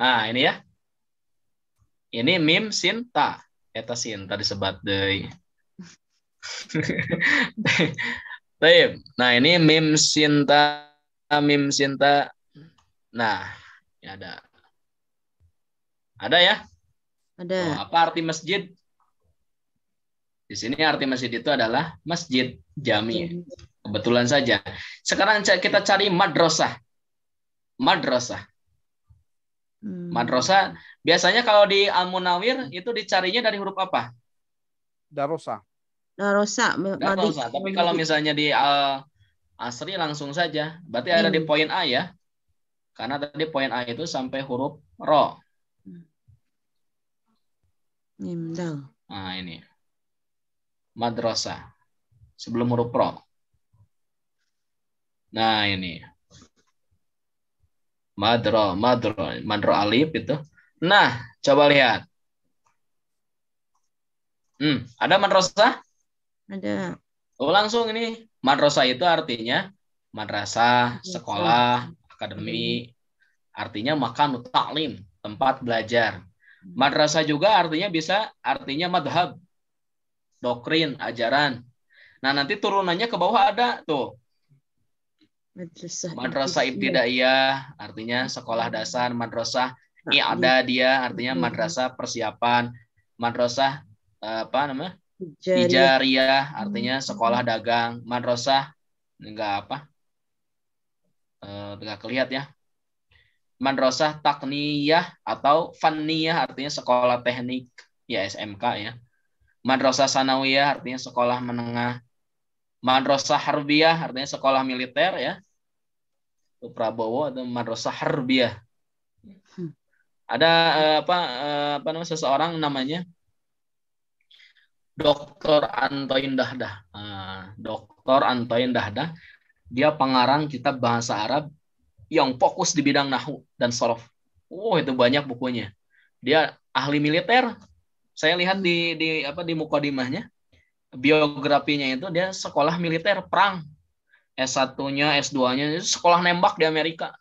Nah, ini ya. Ini mim sinta, ta. Eta sin tadi sebat deui. nah, ini mim sinta, mim sinta. Nah, ini ada. Ada ya? Ada. Oh, apa arti masjid? Di sini arti masjid itu adalah masjid jami. Kebetulan saja. Sekarang kita cari madrasah. Madrasah. Hmm. Madrosa biasanya kalau di Al Munawir hmm. itu dicarinya dari huruf apa? Darosa. Darosa. Darosa. Tapi kalau misalnya di Al Asri langsung saja. Berarti ada di hmm. poin A ya. Karena tadi poin A itu sampai huruf ro. Nimdal. Nah, ini. Madrosa Sebelum huruf ro. Nah, ini madro madro madro alif itu nah coba lihat hmm ada madrosa? ada oh langsung ini madrosa itu artinya madrasah sekolah akademi hmm. artinya makan taklim tempat belajar hmm. madrasah juga artinya bisa artinya madhab doktrin ajaran nah nanti turunannya ke bawah ada tuh Madrasah. Madrasah Ibtidaiyah artinya sekolah dasar, madrasah nah, iya. ada dia artinya hmm. madrasah persiapan, madrasah eh, apa namanya? Ijariah, artinya hmm. sekolah dagang, madrasah enggak apa? Eh enggak kelihatan ya. Madrasah Takniyah atau Fanniyah artinya sekolah teknik ya SMK ya. Madrasah Sanawiyah artinya sekolah menengah Madrasah Harbiyah artinya sekolah militer ya. Itu Prabowo atau Madrasah Harbiyah. Ada eh, apa eh, apa namanya seseorang namanya Dr. Antoin Dahdah. Ah, Dr. Antoin Dahdah dia pengarang kitab bahasa Arab yang fokus di bidang nahu dan sorof. oh, itu banyak bukunya. Dia ahli militer. Saya lihat di di apa di mukodimahnya biografinya itu dia sekolah militer perang S1-nya S2-nya itu sekolah nembak di Amerika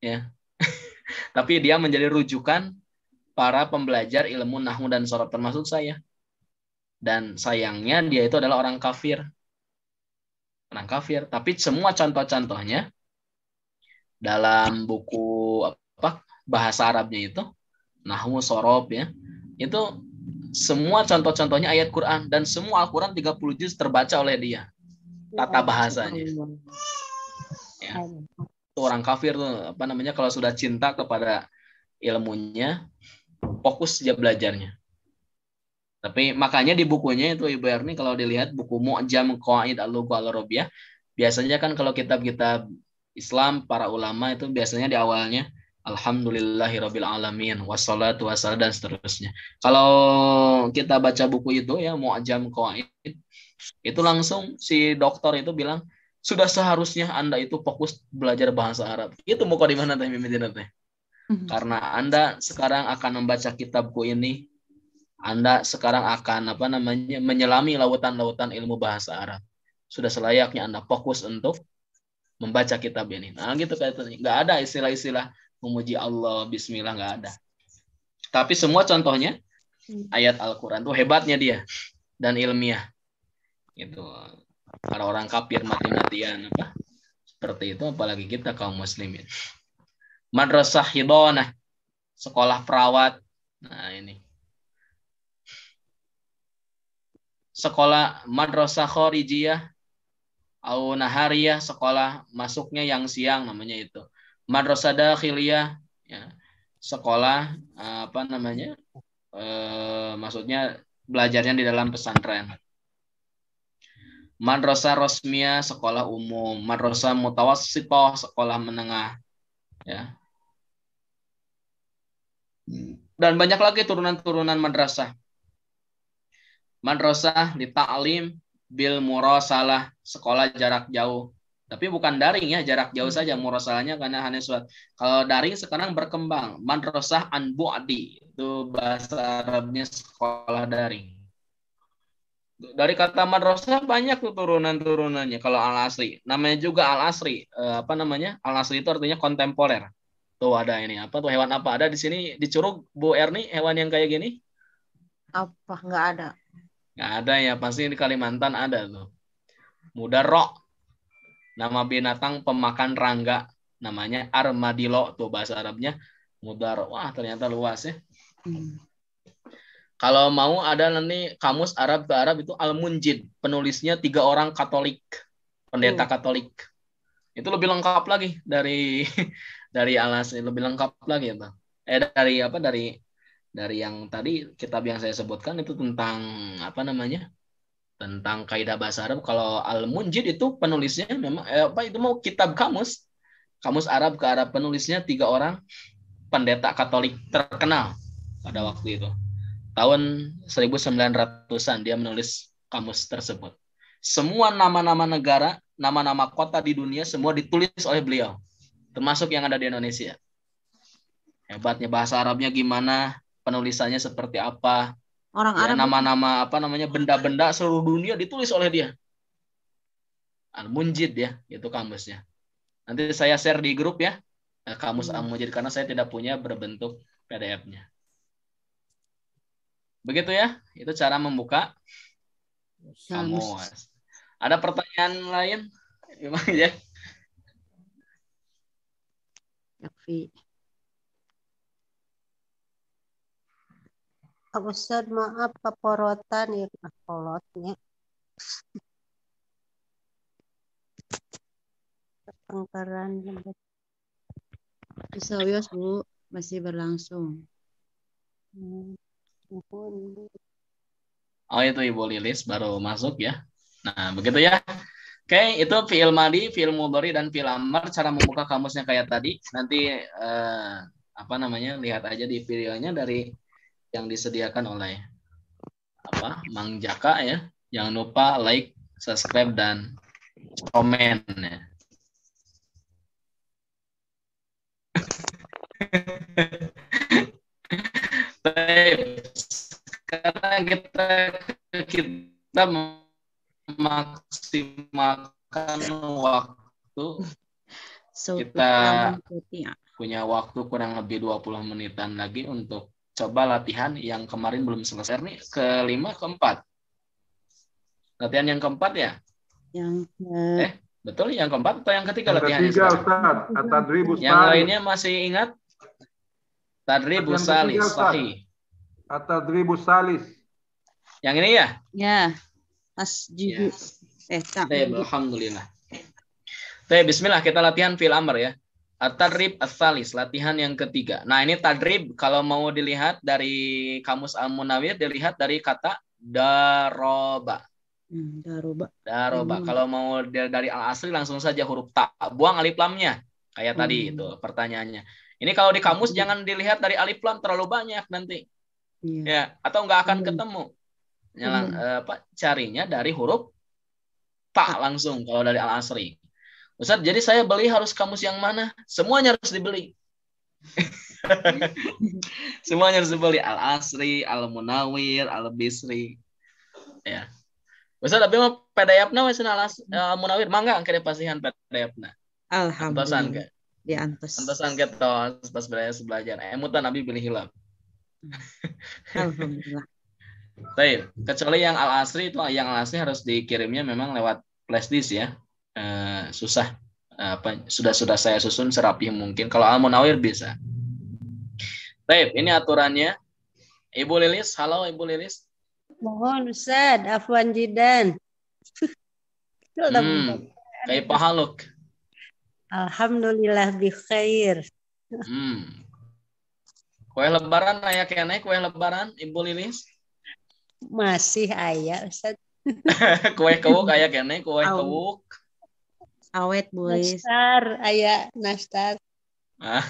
ya tapi dia menjadi rujukan para pembelajar ilmu Nahmu dan sorot termasuk saya dan sayangnya dia itu adalah orang kafir orang kafir tapi semua contoh-contohnya dalam buku apa bahasa Arabnya itu Nahmu sorob ya itu semua contoh-contohnya ayat Quran dan semua Al-Quran 30 juz terbaca oleh dia. Tata bahasanya. Ya. orang kafir tuh, apa namanya, kalau sudah cinta kepada ilmunya, fokus dia belajarnya. Tapi makanya di bukunya itu Ibu Erni kalau dilihat buku Mu'jam Qaid Al-Lugha al biasanya kan kalau kitab-kitab Islam para ulama itu biasanya di awalnya Alhamdulillahirobbilalamin, wassalatu dan seterusnya. Kalau kita baca buku itu ya mu'ajam Qawaid itu langsung si dokter itu bilang sudah seharusnya Anda itu fokus belajar bahasa Arab. Itu mau di mana teh Mimidina teh? Mhm. Karena Anda sekarang akan membaca kitabku ini, Anda sekarang akan apa namanya menyelami lautan-lautan ilmu bahasa Arab. Sudah selayaknya Anda fokus untuk membaca kitab ini. Nah gitu kayak itu. Nggak ada istilah-istilah memuji Allah, bismillah nggak ada. Tapi semua contohnya hmm. ayat Al-Qur'an tuh hebatnya dia dan ilmiah. Gitu. Para orang kafir mati-matian apa? Seperti itu apalagi kita kaum muslimin. Madrasah hidonah, sekolah perawat. Nah, ini. Sekolah madrasah khorijiyah au nahariyah, sekolah masuknya yang siang namanya itu madrasah dakhiliyah ya, sekolah eh, apa namanya e, maksudnya belajarnya di dalam pesantren madrasah Rosmia sekolah umum madrasah mutawassitoh sekolah menengah ya dan banyak lagi turunan-turunan madrasah madrasah di ta'lim bil murasalah sekolah jarak jauh tapi bukan daring ya jarak jauh hmm. saja murasalahnya karena hanya suatu kalau daring sekarang berkembang madrasah an bu'di itu bahasa Arabnya sekolah daring dari kata madrasah banyak turunan-turunannya kalau al asri namanya juga al asri eh, apa namanya al asri itu artinya kontemporer tuh ada ini apa tuh hewan apa ada di sini di Curug Bu Erni hewan yang kayak gini apa nggak ada nggak ada ya pasti di Kalimantan ada tuh muda rok Nama binatang pemakan rangga namanya armadillo tuh bahasa Arabnya mudar. Wah, ternyata luas ya. Hmm. Kalau mau ada nanti kamus Arab ke Arab itu Al-Munjid. Penulisnya tiga orang Katolik, pendeta hmm. Katolik. Itu lebih lengkap lagi dari dari alas lebih lengkap lagi ya, Bang. Eh dari apa dari dari yang tadi kitab yang saya sebutkan itu tentang apa namanya? tentang kaidah bahasa Arab kalau al munjid itu penulisnya memang eh, apa itu mau kitab kamus kamus Arab ke Arab penulisnya tiga orang pendeta Katolik terkenal pada waktu itu tahun 1900-an dia menulis kamus tersebut semua nama-nama negara nama-nama kota di dunia semua ditulis oleh beliau termasuk yang ada di Indonesia hebatnya bahasa Arabnya gimana penulisannya seperti apa Orang ya, Arab. Nama-nama apa namanya benda-benda seluruh dunia ditulis oleh dia. Al-Munjid ya, itu kamusnya. Nanti saya share di grup ya, nah, kamus hmm. Al-Munjid karena saya tidak punya berbentuk PDF-nya. Begitu ya, itu cara membuka kamus. Ada pertanyaan lain? Memang ya. Yakfi. Pak maaf keporotan ya kolotnya pertengkaran Isawios Bu masih berlangsung Oh itu Ibu Lilis baru masuk ya Nah begitu ya Oke, okay, itu fi'il madi, fi'il mudhari dan fi'il amar cara membuka kamusnya kayak tadi. Nanti eh, apa namanya? lihat aja di videonya dari yang disediakan oleh apa Mang Jaka ya. Jangan lupa like, subscribe dan komen ya. Baik, sekarang kita kita memaksimalkan waktu. So, kita ya. punya waktu kurang lebih 20 menitan lagi untuk coba latihan yang kemarin belum selesai nih kelima keempat latihan yang keempat ya yang eh betul yang keempat atau yang ketiga yang ketiga, yang lainnya masih ingat tadribu salis sahih atadribus salis yang ini ya ya masjid yes. Ya. eh tak alhamdulillah Baik, bismillah kita latihan fil amr ya tadrib as latihan yang ketiga. Nah, ini tadrib kalau mau dilihat dari kamus Al-Munawir dilihat dari kata daroba. Hmm, daroba. Daroba. Hmm. Kalau mau dari al-asli langsung saja huruf ta. Buang alif lamnya. Kayak hmm. tadi itu pertanyaannya. Ini kalau di kamus hmm. jangan dilihat dari alif lam terlalu banyak nanti. Yeah. Ya, atau nggak akan hmm. ketemu. Nyalang hmm. Eh, apa carinya dari huruf ta langsung kalau dari al-asri. Ustaz, jadi saya beli harus kamus yang mana? Semuanya harus dibeli. Semuanya harus dibeli. Al-Asri, Al-Munawir, Al-Bisri. Ya. Ustaz, tapi mau pedayapna we cenah Al-Munawir hmm. mangga angke pasihan pedayapna. Alhamdulillah. Antosan ke? Di antos. Antosan ke tos pas belajar belajar. Emutan eh, nabi pilih hilang. Hmm. Alhamdulillah. Tapi kecuali yang Al-Asri itu yang Al-Asri harus dikirimnya memang lewat flash disk ya Eh, susah eh, apa sudah sudah saya susun serapi mungkin. Kalau Al Munawir bisa. Baik, ini aturannya. Ibu Lilis, halo Ibu Lilis. Mohon Ustaz, afwan jidan. hmm, kayak pahaluk. Alhamdulillah bi khair. Hmm. Kue lebaran ayah kene, kue lebaran Ibu Lilis. Masih ayah Ustaz. kue kewuk ayah kene, kue kewuk awet boys nastar ayah nastar ah.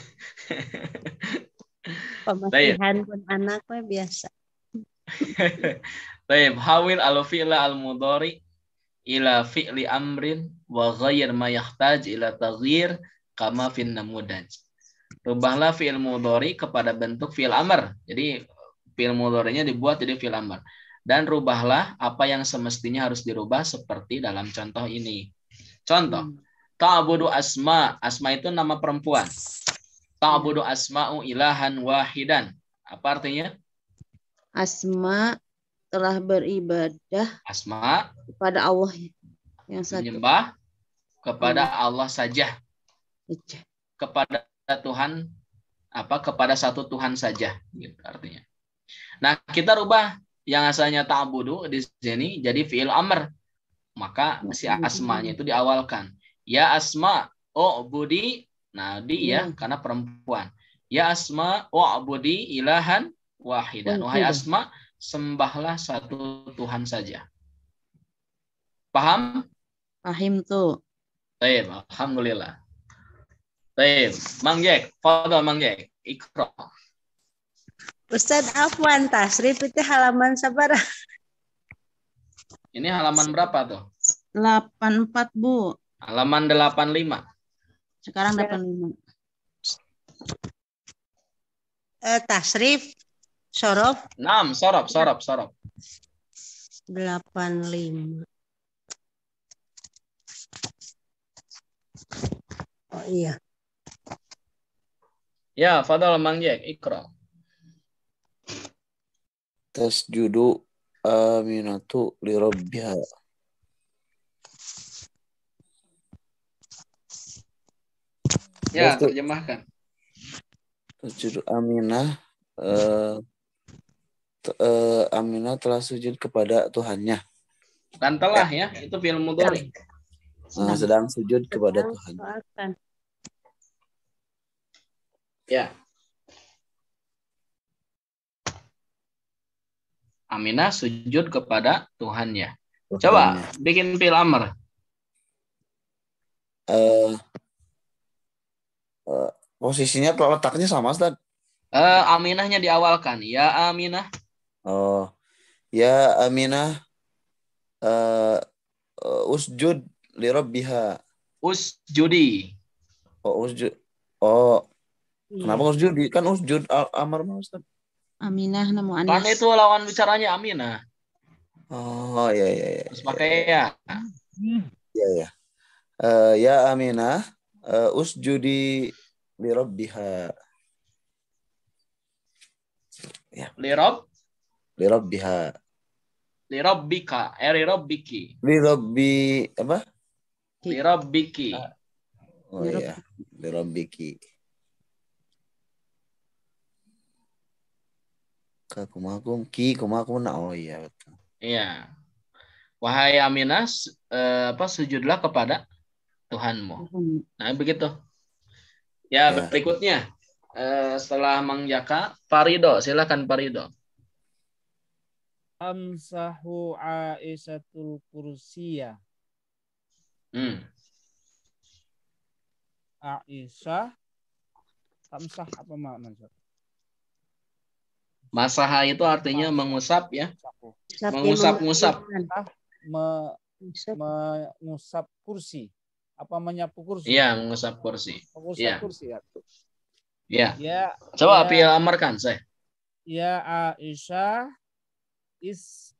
pun anaknya biasa Taib, hawil al fi'la al mudari ila fi'li amrin wa ghayyir ma ila taghyir kama fin namudaj. Rubahlah fi'il mudhari kepada bentuk fil amr. Jadi fi'il mudhari-nya dibuat jadi fil amr. Dan rubahlah apa yang semestinya harus dirubah seperti dalam contoh ini. Contoh, hmm. ta'budu asma. Asma itu nama perempuan. Ta'budu asma'u ilahan wahidan. Apa artinya? Asma telah beribadah asma kepada Allah yang satu. Menyembah kepada hmm. Allah saja. Kepada Tuhan apa kepada satu Tuhan saja gitu artinya. Nah, kita rubah yang asalnya ta'budu di sini jadi fi'il amr maka si mm-hmm. asmanya itu diawalkan ya asma oh budi nadi ya mm-hmm. karena perempuan ya asma oh budi ilahan wahidan wahai asma sembahlah satu Tuhan saja paham paham tuh Taib, alhamdulillah. Taib, Mang Jack, foto Mang Jack, ikro. Ustaz Afwan, tasrif itu halaman sabar. Ini halaman berapa tuh? 84, Bu. Halaman 85. Sekarang 85. Eh, tasrif, sorof. 6, sorof, sorof, sorof. 85. Oh iya. Ya, Fadal Mang Jack, Tes judul aminatu li rabbiha ya terjemahkan sujud aminah eh, uh, uh, eh, aminah telah sujud kepada Tuhannya Kan telah ya, itu film mudhari nah, sedang sujud kepada Tuhan ya Aminah sujud kepada Tuhannya. Tuhannya. Coba bikin pil amr. Uh, eh, uh, eh, posisinya letaknya sama, Ustaz. Uh, aminahnya diawalkan. Ya Aminah. Oh. Ya Aminah. Uh, uh, usjud li rabbiha. Usjudi. Oh, usjud. Oh. Kenapa hmm. usjud? Kan usjud al amar Ustaz. Aminah nama Anas. Pan itu lawan bicaranya Aminah. Oh iya iya. iya. Terus pakai ya. Iya iya. Uh, ya Aminah, uh, usjudi li rabbiha. Ya. Li rabb li rabbiha. Li rabbika, eh li rabbiki. Li rabbi apa? Li rabbiki. Oh iya, li rabbiki. Ka kumakum ki kumakumna. Oh iya betul. Iya. Wahai Aminas eh, apa sujudlah kepada Tuhanmu. Nah, begitu. Ya, ya. berikutnya eh, setelah Mang Jaka, silakan Parido. Amsahu Aisyatul Kursiya. Hmm. Aisyah Amsah apa maknanya? Masaha itu artinya mengusap ya. Mengusap-ngusap. mengusap kursi. Apa menyapu kursi? Iya, mengusap kursi. Mengusap ya. kursi ya. Iya. ya Coba ya, Pia amarkan saya. Ya Aisyah is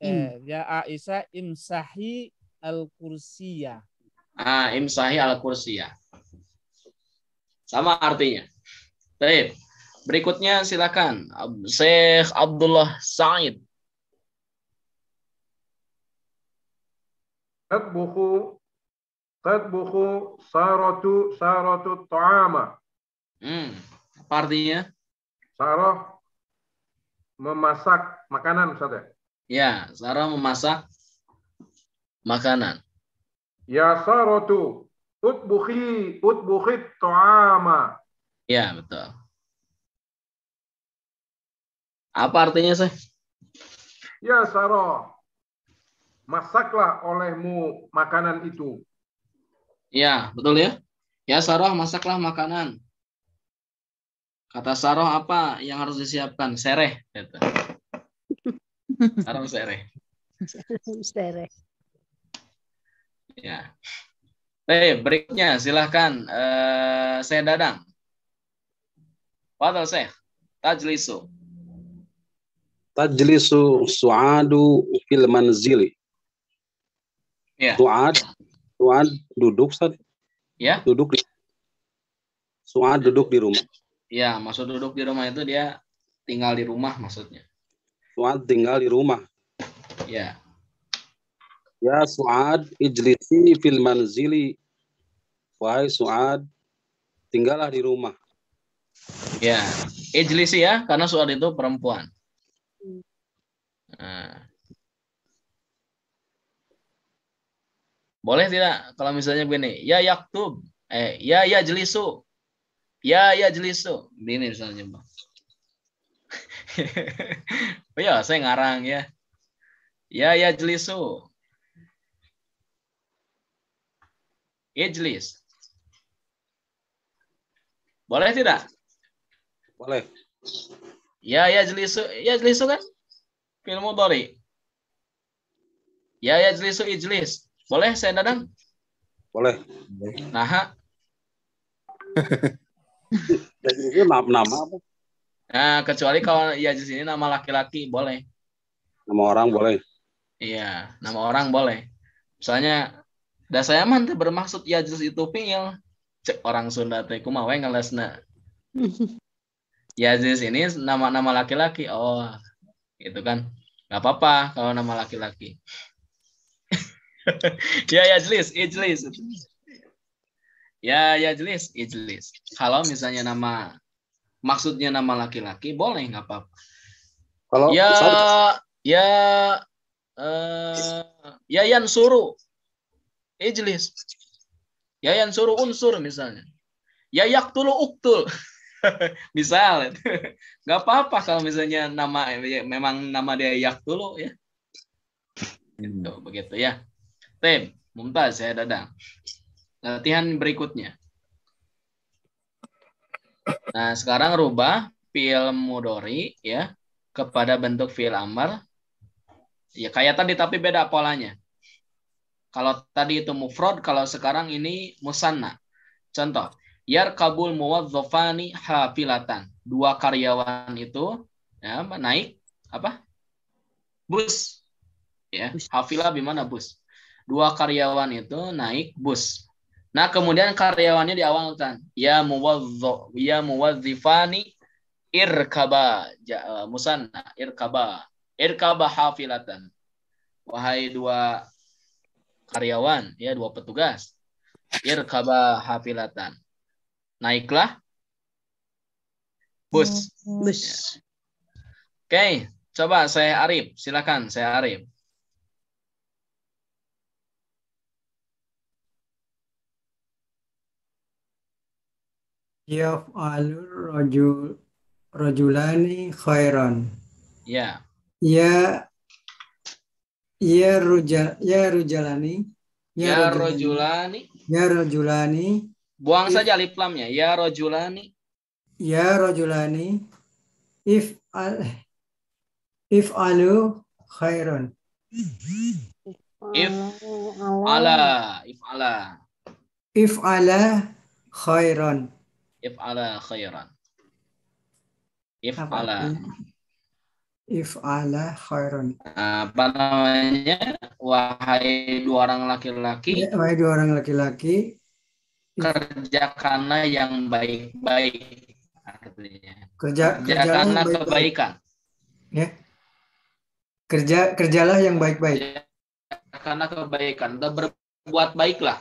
eh, ya Aisyah imsahi al-kursiya. Ah, imsahi al-kursiya. Sama artinya. Baik. Berikutnya silakan Syekh Abdullah Said. Tatbukhu tatbukhu saratu saratu ta'ama. Hmm, apa artinya? Sarah memasak makanan Ustaz ya? ya Sarah memasak makanan. Ya saratu utbukhi utbukhi ta'ama. Ya, betul. Apa artinya, sih? Ya, Saro. Masaklah olehmu makanan itu. Ya, betul ya. Ya, Saroh, masaklah makanan. Kata Saroh apa yang harus disiapkan? Sereh. Kata. Saroh sereh. Sereh. Ya. Eh, berikutnya silahkan eh, saya Dadang. Fadal Syekh, Tajlisu tajlisu su'adu fil manzili. Ya. Su'ad, su'ad duduk saat. Ya. Duduk di Su'ad duduk di rumah. Ya, maksud duduk di rumah itu dia tinggal di rumah maksudnya. Su'ad tinggal di rumah. Ya. Ya Su'ad ijlisi fil manzili. Wahai Su'ad, tinggallah di rumah. Ya, ijlisi ya, karena Su'ad itu perempuan. Nah. Boleh tidak kalau misalnya begini, ya yaktub, eh ya ya jelisu. Ya ya jelisu. Begini misalnya, Bang. oh ya, saya ngarang ya. Ya ya jelisu. Ijlis. Boleh tidak? Boleh. Ya ya jelisu, ya jelisu kan? Fil mudhari. Ya yajlisu ijlis. Boleh saya dadang? Boleh. Nah. Jadi ini nama nama apa? Nah, kecuali kalau ya di sini nama laki-laki boleh. Nama orang boleh. Iya, nama orang boleh. Misalnya, dan saya mah bermaksud ya itu pil. Cek orang Sunda teh kumaha we ngelesna. Yazis ini nama-nama laki-laki. Oh, itu kan. Gak apa-apa kalau nama laki-laki. ya ya jelas, ya, jelas Ya ya jelas, ya, jelas Kalau misalnya nama maksudnya nama laki-laki boleh nggak apa-apa. Kalau ya ya uh, ya yang suruh Ijlis. Ya, ya yang suruh unsur misalnya. Ya yaktulu uktul. misal nggak apa-apa kalau misalnya nama memang nama dia yak dulu ya gitu begitu ya Tem, mumtaz saya dadang latihan berikutnya nah sekarang rubah pil mudori ya kepada bentuk pil amar ya kayak tadi tapi beda polanya kalau tadi itu mufrad kalau sekarang ini musanna contoh Yarkabul muwazzafani hafilatan. Dua karyawan itu ya, naik apa? Bus. Ya, hafila hafilah bimana bus. Dua karyawan itu naik bus. Nah, kemudian karyawannya diawalkan, ya muwazzo, ya muwazzifani irkaba ja, e, musanna irkaba irkaba hafilatan wahai dua karyawan ya dua petugas irkaba hafilatan naiklah bus. Hmm, bus. Ya. Oke, okay. coba saya Arif, silakan saya Arif. alur rajul rajulani khairan. Ya. Ya ya ruja ya rujalani. Ya, ya rojulani. Ya rojulani. Buang if, saja alif lamnya. Ya rojulani. Ya rojulani. If al if alu khairon If ala if ala. If ala khairon If ala khairon If Apa ala. If ala khairon ah, Apa namanya? Wahai dua orang laki-laki. Wahai dua orang laki-laki kerjakanlah yang baik-baik artinya. Kerja kerjakanlah baik kebaikan. Ya. Kerja kerjalah yang baik-baik. Karena kebaikan, dan berbuat baiklah.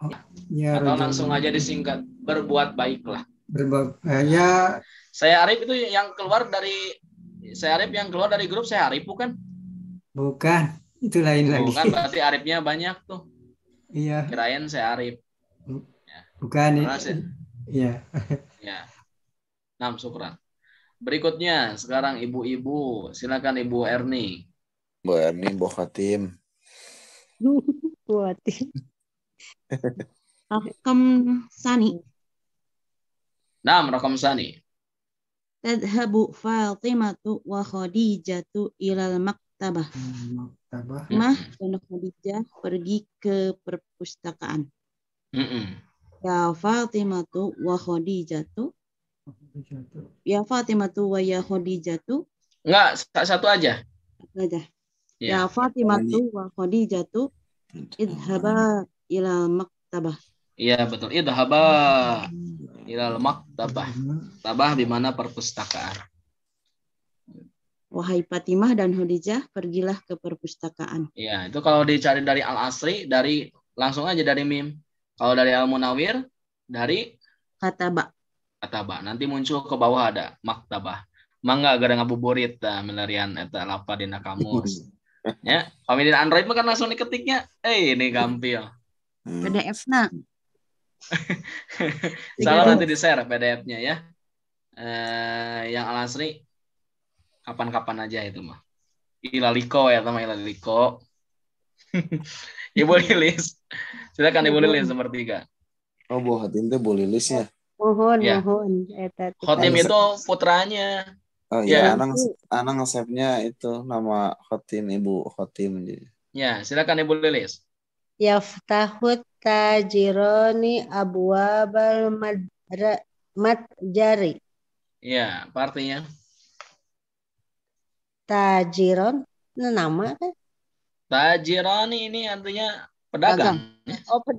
Oh, ya, Atau rajin. langsung aja disingkat, berbuat baiklah. Berbuat eh, ya. Saya Arif itu yang keluar dari saya Arif yang keluar dari grup saya Arif bukan? Bukan, itu lain bukan, lagi. Bukan berarti Arifnya banyak tuh. Iya. Kirain saya Arif. Bukan. Ya? Iya. Ya. nam syukran. Berikutnya sekarang ibu-ibu, silakan Ibu Erni. Bu Erni, Bu Khatim. Bu Khatim. Rakam Sani. Nam, Rakam Sani. Tadhabu Fatimatu wa Khadijatu ilal maktabah. Maktabah. Mah dan Khadijah pergi ke perpustakaan. Mm -mm. Ya Fatimah tuh wa tu Ya Fatimah tu wa ya tu Enggak, satu aja. Satu aja. Iya. Ya, ya tu wa tu idhaba ila maktabah. Iya betul. Idhaba ila maktabah. Tabah di mana perpustakaan. Wahai Fatimah dan Khadijah, pergilah ke perpustakaan. Iya, itu kalau dicari dari Al Asri dari langsung aja dari mim. Kalau dari Al Munawir dari Kataba. Kataba. Nanti muncul ke bawah ada maktabah. Mangga gara ngabuburit ta eh, menarian eta lapa dina kamus. ya, kami di Android mah kan langsung diketiknya. Eh, ini gampil. Hmm. PDF-na. Salah nanti di-share PDF-nya ya. Eh, yang alasri kapan-kapan aja itu mah. Ilaliko ya sama Ilaliko. Ibu Lilis. Silakan Ibu Lilis nomor tiga. Oh, Bu Hatim itu Bu Lilis ya? Mohon, ya. mohon. khotim itu putranya. Oh iya, anak ya. anak ngesepnya itu nama khotim Ibu khotim jadi. Ya, silakan Ibu Lilis. Yaftahut tajironi abwabal mad matjari. Ya, partinya. Tajiron, nama kan? Tajirani ini artinya pedagang. Oh, ped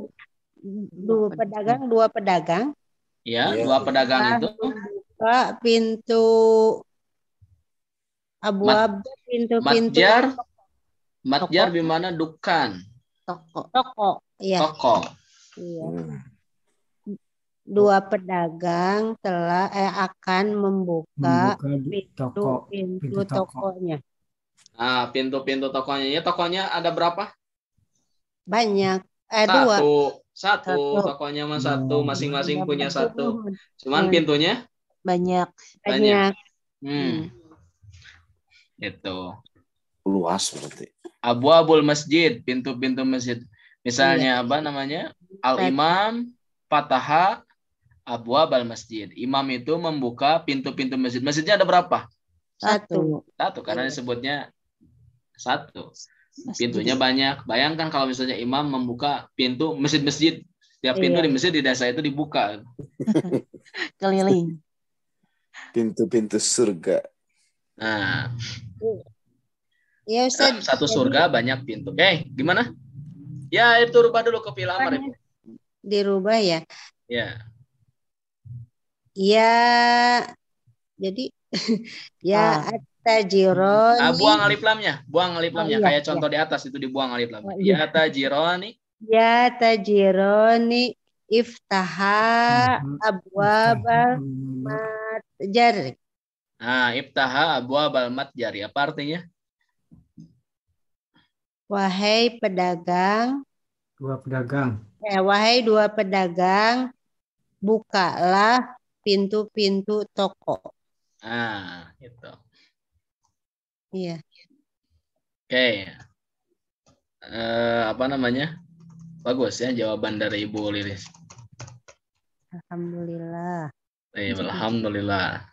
dua pedagang, dua pedagang. Ya, ya. dua pedagang itu. Buka pintu abu-abu pintu-pintu. Matjar, matjar di mana dukan. Toko. Toko. Iya. Toko. Iya. Hmm. Dua pedagang telah eh, akan membuka, membuka pintu, toko. pintu, pintu toko. tokonya. Ah, pintu-pintu tokonya. Ya, tokonya ada berapa? Banyak. Eh, satu. dua. Satu. satu. Tokonya mah satu. Hmm. Masing-masing punya satu. Cuman hmm. pintunya? Banyak. Banyak. Hmm. hmm. Itu. Luas berarti. Abu-abul masjid. Pintu-pintu masjid. Misalnya hmm. apa namanya? Iya. Al-Imam, Fataha, Abu Abul masjid. Imam itu membuka pintu-pintu masjid. Masjidnya ada berapa? Satu. Satu karena iya. disebutnya satu. Pintunya banyak. Bayangkan kalau misalnya imam membuka pintu masjid-masjid. Tiap pintu iya. di masjid di desa itu dibuka. Keliling. Pintu-pintu surga. Nah. Ya, Ustaz. Satu surga banyak pintu. Oke, eh, okay, gimana? Ya, itu rubah dulu ke film ya. Dirubah ya. Ya. Ya, jadi ya ah. Tajironi. Ah, buang alif lamnya, buang alif lamnya. Oh, iya, Kayak iya. contoh di atas itu dibuang alif lamnya. Oh, ya iya. Ya tajironi. Ya tajironi iftaha mhm. abwabal matjari. Nah, iftaha abwabal matjari. Apa artinya? Wahai pedagang. Dua pedagang. Eh, wahai dua pedagang, bukalah pintu-pintu toko. Ah, itu. Iya. Oke. Okay. Uh, eh, apa namanya? Bagus ya jawaban dari Ibu Lilis. Alhamdulillah. Eh, alhamdulillah.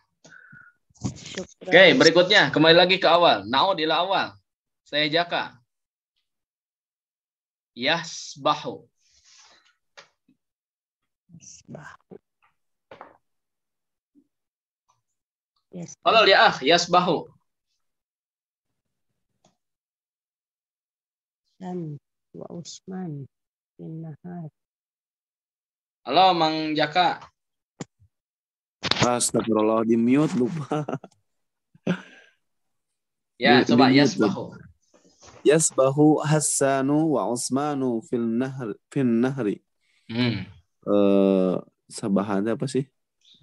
Oke, okay, berikutnya kembali lagi ke awal. Nao dilawal. awal. Saya Jaka. Yas Bahu. Yes. Kalau dia ya, ah, yasbahu. Hasan wa Usman bin Nahar. Halo Mang Jaka. Astagfirullah di mute lupa. Ya, di, coba di yes bahu. Yes bahu Hasanu wa Usmanu fil nahr fil nahri. Hmm. Uh, sabahannya apa sih?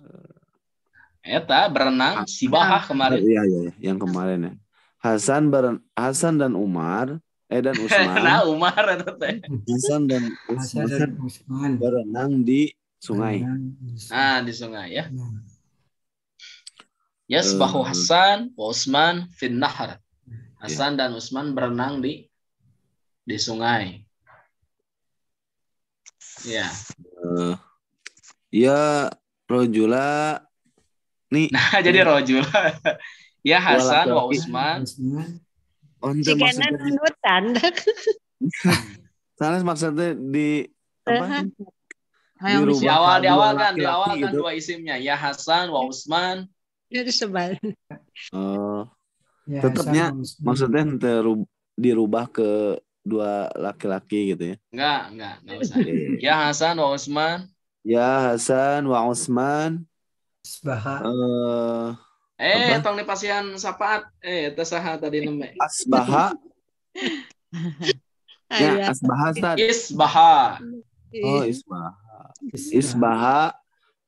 Uh, Eta berenang Sibahah ah, kemarin. Iya, iya iya yang kemarin ya. Hasan ber Hasan dan Umar eh dan nah, Usman. nah, Umar teh. Hasan dan Usman, Hasan dan Usman berenang di sungai. Ah, di sungai ya. Nah. Yes, uh, bahwa Hasan wa Usman fin nahar. Ya. Hasan yeah. dan Usman berenang di di sungai. Ya. Uh, ya rojula nih. Nah, jadi rojula. ya Hasan wa Usman. Usman Onte maksudnya nunutan. maksudnya di apa? di, di awal di awal kan di awal kan gitu. dua isimnya ya Hasan wa Usman. Ya disebal. Oh. Ya, tetapnya maksudnya terub, dirubah ke dua laki-laki gitu ya. Enggak, enggak, enggak usah. ya Hasan wa Usman. Ya Hasan wa Usman. Isbaha. Eh uh, Eh, tong pasien sapaat eh tersaha tadi eh, nembe. Asbaha. Iya. ya, asbaha tadi Isbaha. Oh, iya. isbaha. Isbaha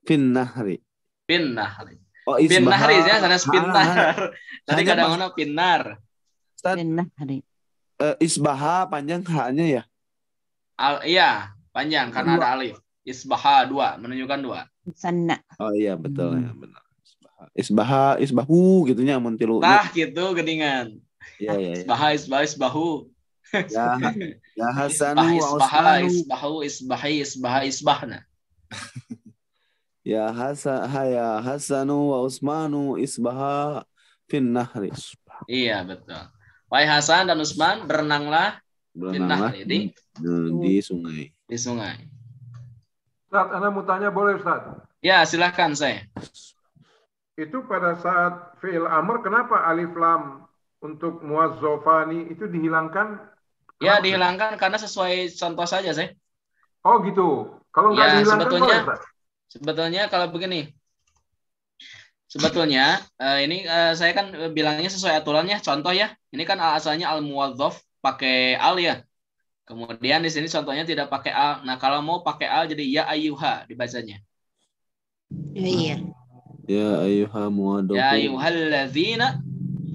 fin nahri. Fin nahri. Oh, isbaha. Fin nahri ya, karena pinnar. Ah. Tadi kadang mana pinnar. Ustaz. Fin nahri. Uh, isbaha panjang hanya nya ya? Al, iya, panjang karena dua. ada alif. Isbaha dua, menunjukkan dua. Sanna. Oh iya, betul hmm. ya, benar isbaha isbahu gitu gitunya amun tilu tah gitu geningan ya ya, iya. isbaha isbahu ya ya hasanu isbaha isbahu isbahi isbaha isbahna ya hasa ya hasanu wa usmanu isbaha fin nahri iya betul wahai hasan dan usman berenanglah berenanglah nahri, di, di sungai di sungai Ustaz, Anda mau tanya boleh Ustaz? Ya, silahkan saya itu pada saat fi'il amr kenapa alif lam untuk muazzofani itu dihilangkan? Ya, dihilangkan karena sesuai contoh saja sih. Oh, gitu. Kalau nggak ya, dihilangkan sebetulnya sebetulnya kalau begini. Sebetulnya uh, ini uh, saya kan bilangnya sesuai aturannya contoh ya. Ini kan asalnya al muazzof pakai al ya. Kemudian di sini contohnya tidak pakai al. Nah, kalau mau pakai al jadi ya ayuha dibacanya. Ya, iya. Ya ayuha muwadoku. Ya Ayuhal lazina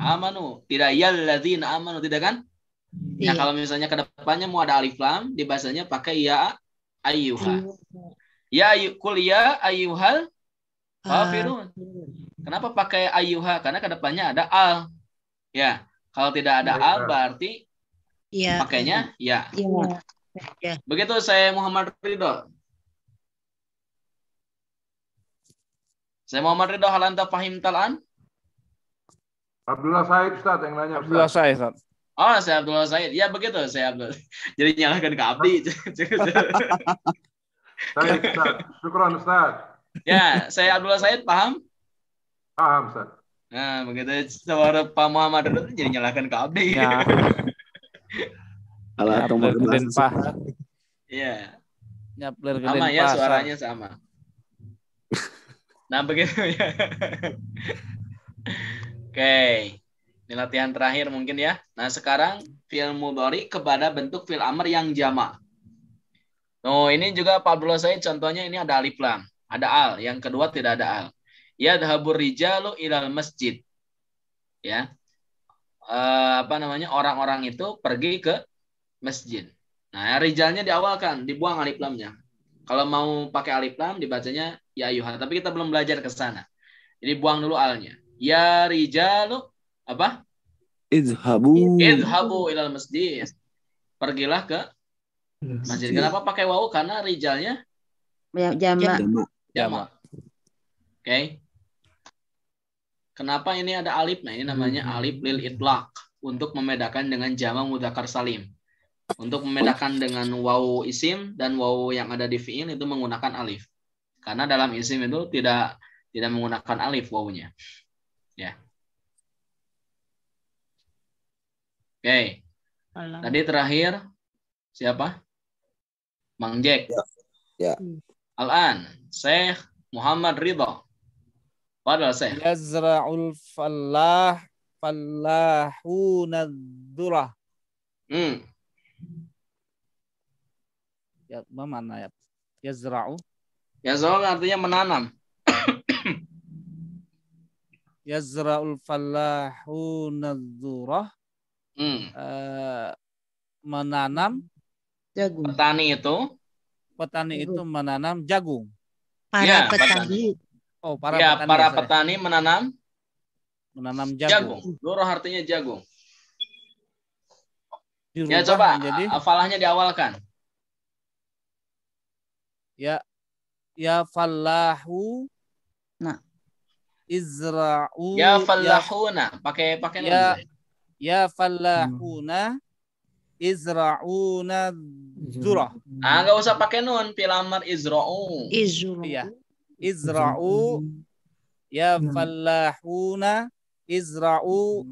amanu. Tidak ya lazina amanu, tidak kan? Ya. Nah, iya. kalau misalnya ke depannya mau ada alif lam, di bahasanya pakai ya ayuha. Iya. Ya ayu, kul ya ayuhal kafirun. Ah. Kenapa pakai ayuha? Karena ke depannya ada al. Ya, kalau tidak ada al iya. berarti ya. pakainya ya. ya. Begitu saya Muhammad Ridho. Saya Muhammad Ridho, hal fahim tal'an? Abdullah Said, Ustaz, yang nanya. Ustaz. Abdullah Said, Ustaz. Oh, saya Abdullah Said. Ya, begitu. Saya Abdul. Jadi nyalahkan ke Abdi. Saya Ustaz. Syukran, Ustaz. Ya, saya Abdullah Said, paham? Paham, Ustaz. Nah, begitu suara Pak Muhammad Ridho jadi nyalahkan ke Abdi. Ya. Alah, Pak. Iya. Pak. Sama ya, suaranya sama. Nah begitu ya. Oke, ini latihan terakhir mungkin ya. Nah sekarang fil mudori kepada bentuk fil amr yang jama. Oh, ini juga Pablo saya contohnya ini ada alif lam, ada al, yang kedua tidak ada al. Ya dhabur rijalu ilal masjid. Ya. E, apa namanya? Orang-orang itu pergi ke masjid. Nah, rijalnya diawalkan, dibuang alif lamnya. Kalau mau pakai alif lam dibacanya ya ayuha. Tapi kita belum belajar ke sana. Jadi buang dulu alnya. Ya rijalu apa? Izhabu. Izhabu ilal masjid. Pergilah ke masjid. Kenapa pakai wau? Karena rijalnya jamak. Ya, jamak. Ya, jama. Oke. Okay. Kenapa ini ada alif? Nah, ini namanya hmm. alif lil itlaq untuk membedakan dengan jama mudakar salim. Untuk membedakan dengan wau isim dan wau yang ada di fi'il itu menggunakan alif. Karena dalam isim itu tidak tidak menggunakan alif wawunya. Ya. Oke. Okay. Tadi terakhir siapa? Mang Jack. Ya. ya. Al-an, Syekh Muhammad Ridho. Padahal Syekh. Yazra'ul fallah fallahuna dzurah. Hmm. Ya, mana ya? Yazra'u Ya Yazra'u artinya menanam. Yazra'ul falahu nadzurah. Hmm. Uh, menanam jagung. Petani itu petani itu menanam jagung. Para ya, petani. Oh, para ya, petani. para ya, saya. menanam menanam jagung. jagung. Luruh artinya jagung. ya coba menjadi... afalahnya diawalkan. Ya Ya fallahu. Nah. Izra'u. Ya, ya fallahuna. Pakai pakai ya, ya fallahuna. Izra'una zura. Ah, enggak usah pakai nun, pilamar izra'u. Izra'u. Ya. Izra'u ya hmm. fallahuna izra'u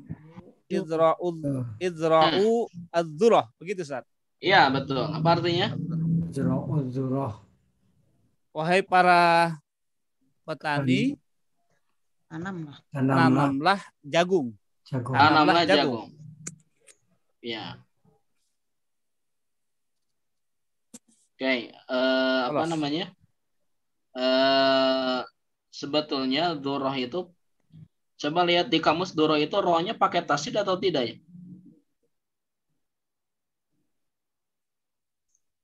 izra'u izra'u hmm. az zura Begitu, Ustaz. Iya, betul. Apa artinya? Izra'u az zura Wahai para petani, tanamlah, tanamlah jagung. jagung. Tanamlah jagung. Ya. Oke, okay. uh, eh, apa namanya? Uh, sebetulnya doroh itu coba lihat di kamus doroh itu rohnya pakai tasid atau tidak ya?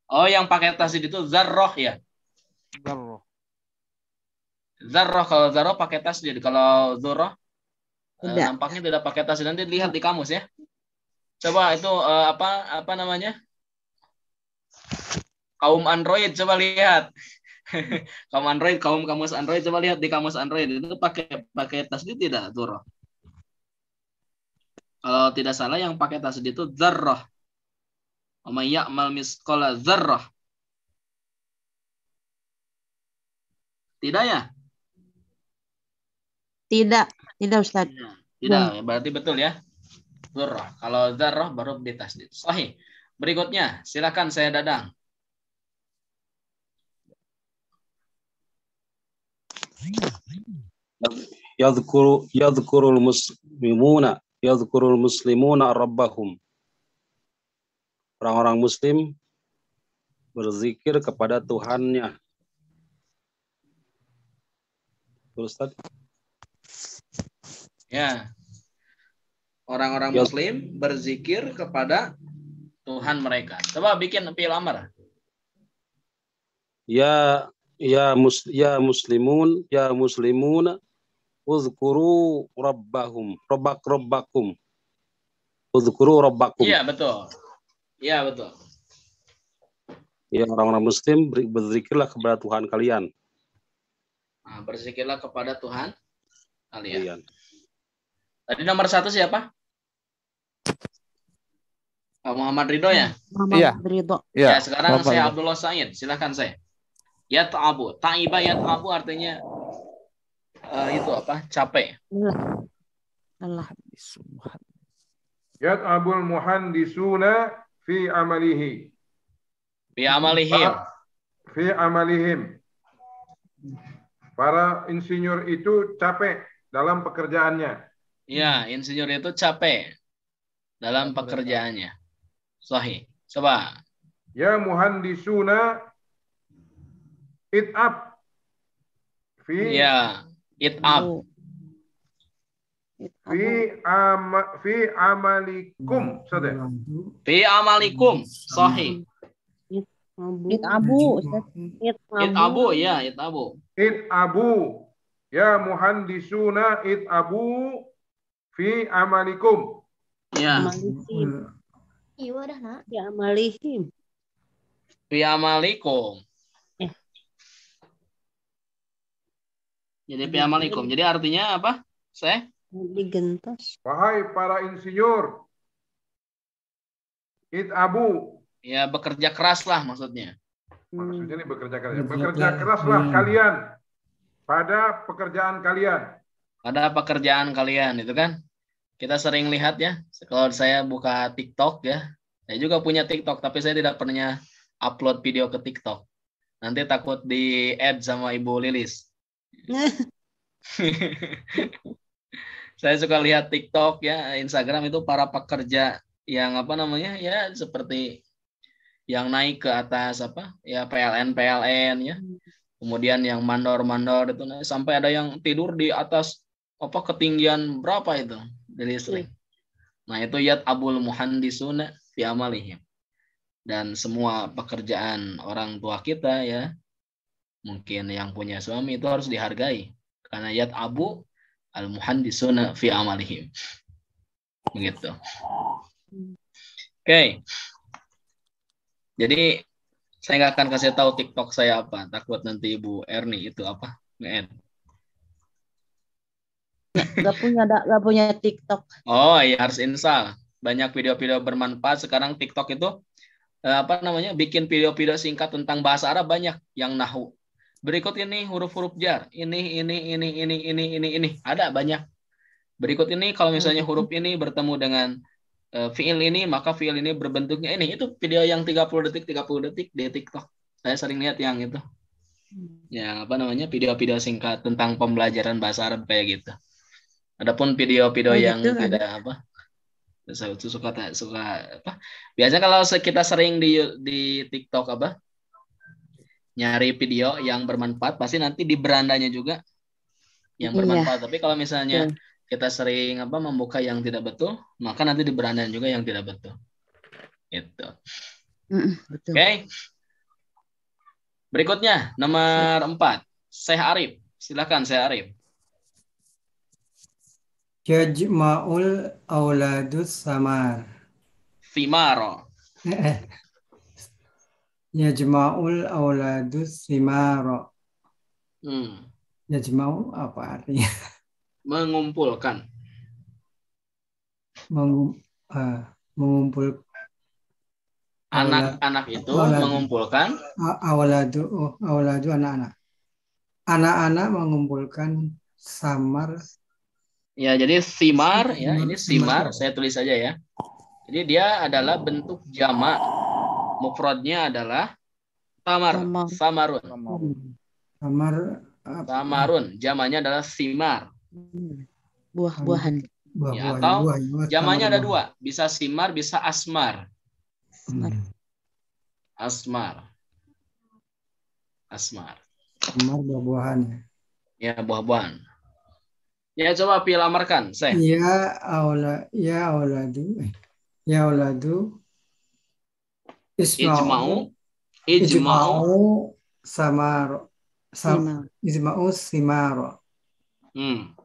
Oh, yang pakai tasid itu zarroh ya? Zarroh. Zarroh kalau zarroh pakai tas jadi Kalau zarroh eh, tidak. nampaknya tidak pakai tas Nanti lihat di kamus ya. Coba itu eh, apa apa namanya? Kaum Android coba lihat. kaum Android, kaum kamus Android coba lihat di kamus Android itu pakai pakai tas dia tidak zarroh. Kalau tidak salah yang pakai tas itu zarroh. Omayak mal miskola misqala Tidak ya? Tidak, tidak Ustaz. Tidak, tidak. Hmm. berarti betul ya. Zarrah. Kalau zarrah baru tasdid. Sahih. Berikutnya, silakan saya Dadang. Yadhkuru yadhkurul muslimuna yadhkurul muslimuna rabbahum. Orang-orang muslim berzikir kepada Tuhannya. Ustaz? Ya. Orang-orang ya. muslim berzikir kepada Tuhan mereka. Coba bikin fi'il amr. Ya ya mus, ya muslimun ya muslimun uzkuru rabbahum rabbak rabbakum uzkuru rabbakum iya betul iya betul ya orang-orang muslim berzikirlah kepada Tuhan kalian Nah, berzikirlah kepada Tuhan kalian. Iya. Tadi nomor satu siapa? Muhammad Ridho ya? Muhammad iya. Ridho. Iya. Ya, sekarang Bapak saya Abdullah Said. Silahkan saya. Ya ta'abu. Ta'iba ya ta'abu artinya uh, itu apa? Capek. Allah. Allah. Ya ta'abul muhandisuna fi amalihi. Fi amalihim. Fi amalihim. Para insinyur itu capek dalam pekerjaannya. Iya, insinyur itu capek dalam pekerjaannya. Sahih. Coba. Ya muhandisuna it up. Fi ya, it up. Fi ama, fi amalikum, saudara. Iya, ya? Fi amalikum, sahih. Iya. Abu. It abu. It abu. ya, it abu. It abu. Ya muhandisuna it abu fi amalikum. Ya. Iya udah nak. Fi amalihim. Fi amalikum. Eh. Jadi fi amalikum. Jadi artinya apa? Saya? Digentos. Wahai para insinyur. It abu ya bekerja keras lah maksudnya. Maksudnya ini bekerja keras. Bekerja keras lah hmm. kalian pada pekerjaan kalian. Pada pekerjaan kalian itu kan. Kita sering lihat ya, kalau saya buka TikTok ya. Saya juga punya TikTok tapi saya tidak pernah upload video ke TikTok. Nanti takut di add sama Ibu Lilis. saya suka lihat TikTok ya, Instagram itu para pekerja yang apa namanya ya seperti yang naik ke atas apa ya PLN PLN ya kemudian yang mandor-mandor itu sampai ada yang tidur di atas apa ketinggian berapa itu dari iya. sini Nah itu yat abul muhandisuna fi amalihim dan semua pekerjaan orang tua kita ya mungkin yang punya suami itu harus dihargai karena yat abu al muhandisuna fi amalihim begitu. Hmm. Oke. Okay. Jadi saya nggak akan kasih tahu TikTok saya apa. Takut nanti Ibu Erni itu apa? nge punya, gak punya TikTok. Oh iya harus install. Banyak video-video bermanfaat. Sekarang TikTok itu eh, apa namanya bikin video-video singkat tentang bahasa Arab banyak yang nahu. Berikut ini huruf-huruf jar. Ini, ini, ini, ini, ini, ini, ini. Ada banyak. Berikut ini kalau misalnya huruf ini bertemu dengan Eh, fiil ini maka fiil ini berbentuknya ini itu video yang 30 detik 30 detik di TikTok saya sering lihat yang itu ya apa namanya video-video singkat tentang pembelajaran bahasa Arab kayak gitu adapun video-video oh, yang gitu, kan? tidak kan? apa saya itu suka tak suka apa biasanya kalau kita sering di di TikTok apa nyari video yang bermanfaat pasti nanti di berandanya juga yang iya. bermanfaat iya. tapi kalau misalnya yeah kita sering apa membuka yang tidak betul, maka nanti diberanian juga yang tidak betul. Itu. Mm, Oke. Okay. Berikutnya nomor empat, Syekh Arif. Silakan Syekh Arif. Yajma'ul auladus samar. Thimaro. Yajma'ul auladus simaro. Hmm. Yajma'ul apa artinya? mengumpulkan Mengum, uh, mengumpul anak-anak itu awaladu, mengumpulkan awaladu oh, awaladu anak-anak anak-anak mengumpulkan samar ya jadi simar, ya ini simar, saya tulis saja ya jadi dia adalah bentuk jamak mufradnya adalah tamar, samarun samar, ah, Samarun, jamanya adalah simar. Hmm. Buah-buahan. Buah, ya, atau jamannya ada dua, bisa simar, bisa asmar. Hmm. Asmar. Asmar. Asmar. buah-buahan. Ya, buah-buahan. Ya, coba pilamarkan, saya. Ya, aula, ya auladu. Eh, ya auladu. Isma'u. Ijma'u. Ijma'u. samar Sam, ijma'u Hmm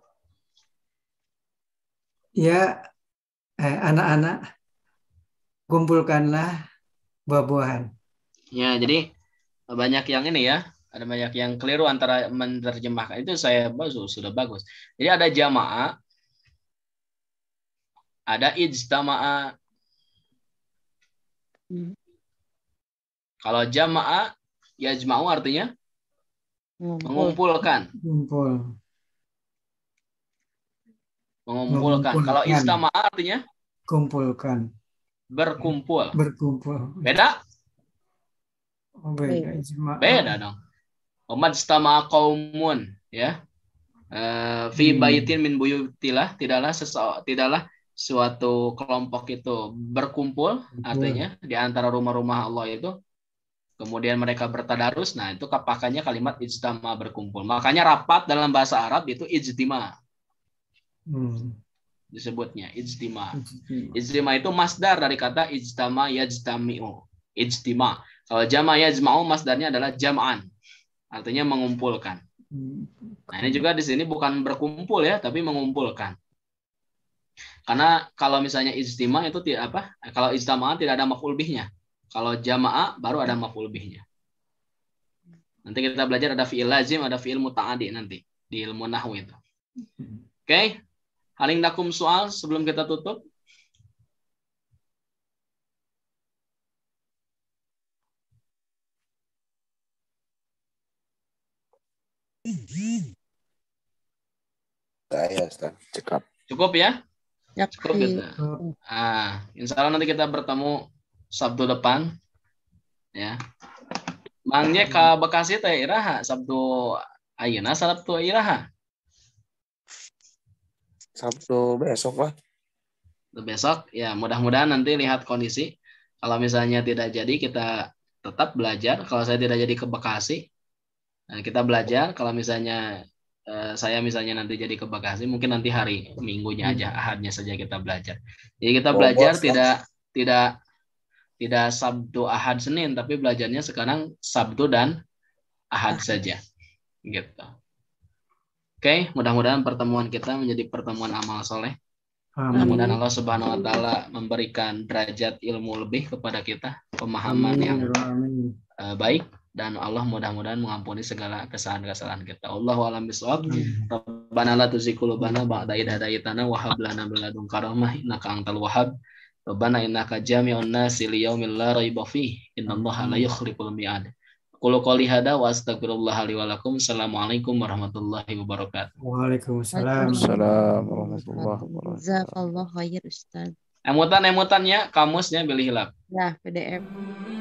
ya eh, anak-anak kumpulkanlah buah-buahan. Ya, jadi banyak yang ini ya, ada banyak yang keliru antara menerjemahkan itu saya bagus sudah bagus. Jadi ada jamaah, ada ijtama'a. Hmm. Kalau jamaah ya jamaah artinya mengumpulkan. Mengumpulkan. Kalau istama artinya? Kumpulkan. Berkumpul. Berkumpul. Beda? Oh, beda. Beda oh. dong. Umat istama kaumun ya. Eh, fi hmm. baitin min buyutilah tidaklah sesuatu tidaklah suatu kelompok itu berkumpul Betul. artinya di antara rumah-rumah Allah itu kemudian mereka bertadarus nah itu kapakannya kalimat ijtima berkumpul makanya rapat dalam bahasa Arab itu ijtima Hmm. Disebutnya ijtima. Ijtima itu masdar dari kata ijtama yajtami'u. Ijtima. Kalau jama yajma'u masdarnya adalah jam'an. Artinya mengumpulkan. Nah, ini juga di sini bukan berkumpul ya, tapi mengumpulkan. Karena kalau misalnya ijtima itu tidak apa? Kalau ijtima'an tidak ada maf'ul bihnya. Kalau jama'a baru ada maf'ul bihnya. Nanti kita belajar ada fi'il lazim, ada fi'il muta'adi nanti di ilmu nahu itu. Hmm. Oke, okay? Nakum soal sebelum kita tutup? Saya cukup. Cukup ya? ya cukup kita. Ah, insya Allah nanti kita bertemu Sabtu depan. Ya. Mangnya ke Bekasi teh Iraha Sabtu Ayeuna Sabtu Iraha. Sabtu besok lah. Sabtu besok, ya mudah-mudahan nanti lihat kondisi. Kalau misalnya tidak jadi, kita tetap belajar. Kalau saya tidak jadi ke Bekasi, eh, kita belajar. Kalau misalnya eh, saya misalnya nanti jadi ke Bekasi, mungkin nanti hari Minggunya aja, hmm. ahadnya saja kita belajar. Jadi kita oh, belajar Bobos, tidak kan? tidak tidak Sabtu Ahad Senin, tapi belajarnya sekarang Sabtu dan Ahad saja, gitu. Oke, mudah-mudahan pertemuan kita menjadi pertemuan amal soleh. Mudah-mudahan Allah Subhanahu wa taala memberikan derajat ilmu lebih kepada kita, pemahaman Amin. yang ya Amin. Uh, e, baik dan Allah mudah-mudahan mengampuni segala kesalahan-kesalahan kita. Allah alam bisawab. Rabbana la tuzigh qulubana ba'da idh hadaitana wa hab lana min karamah innaka antal wahhab. Rabbana innaka jami'un nasi li la raiba fihi. la Kulo kali hada wa astagfirullah Assalamualaikum warahmatullahi wabarakatuh. Waalaikumsalam. Waalaikumsalam warahmatullahi wabarakatuh. Jazakallahu khair Ustaz. Emutan emutannya kamusnya belilah. Ya, Ya, PDF.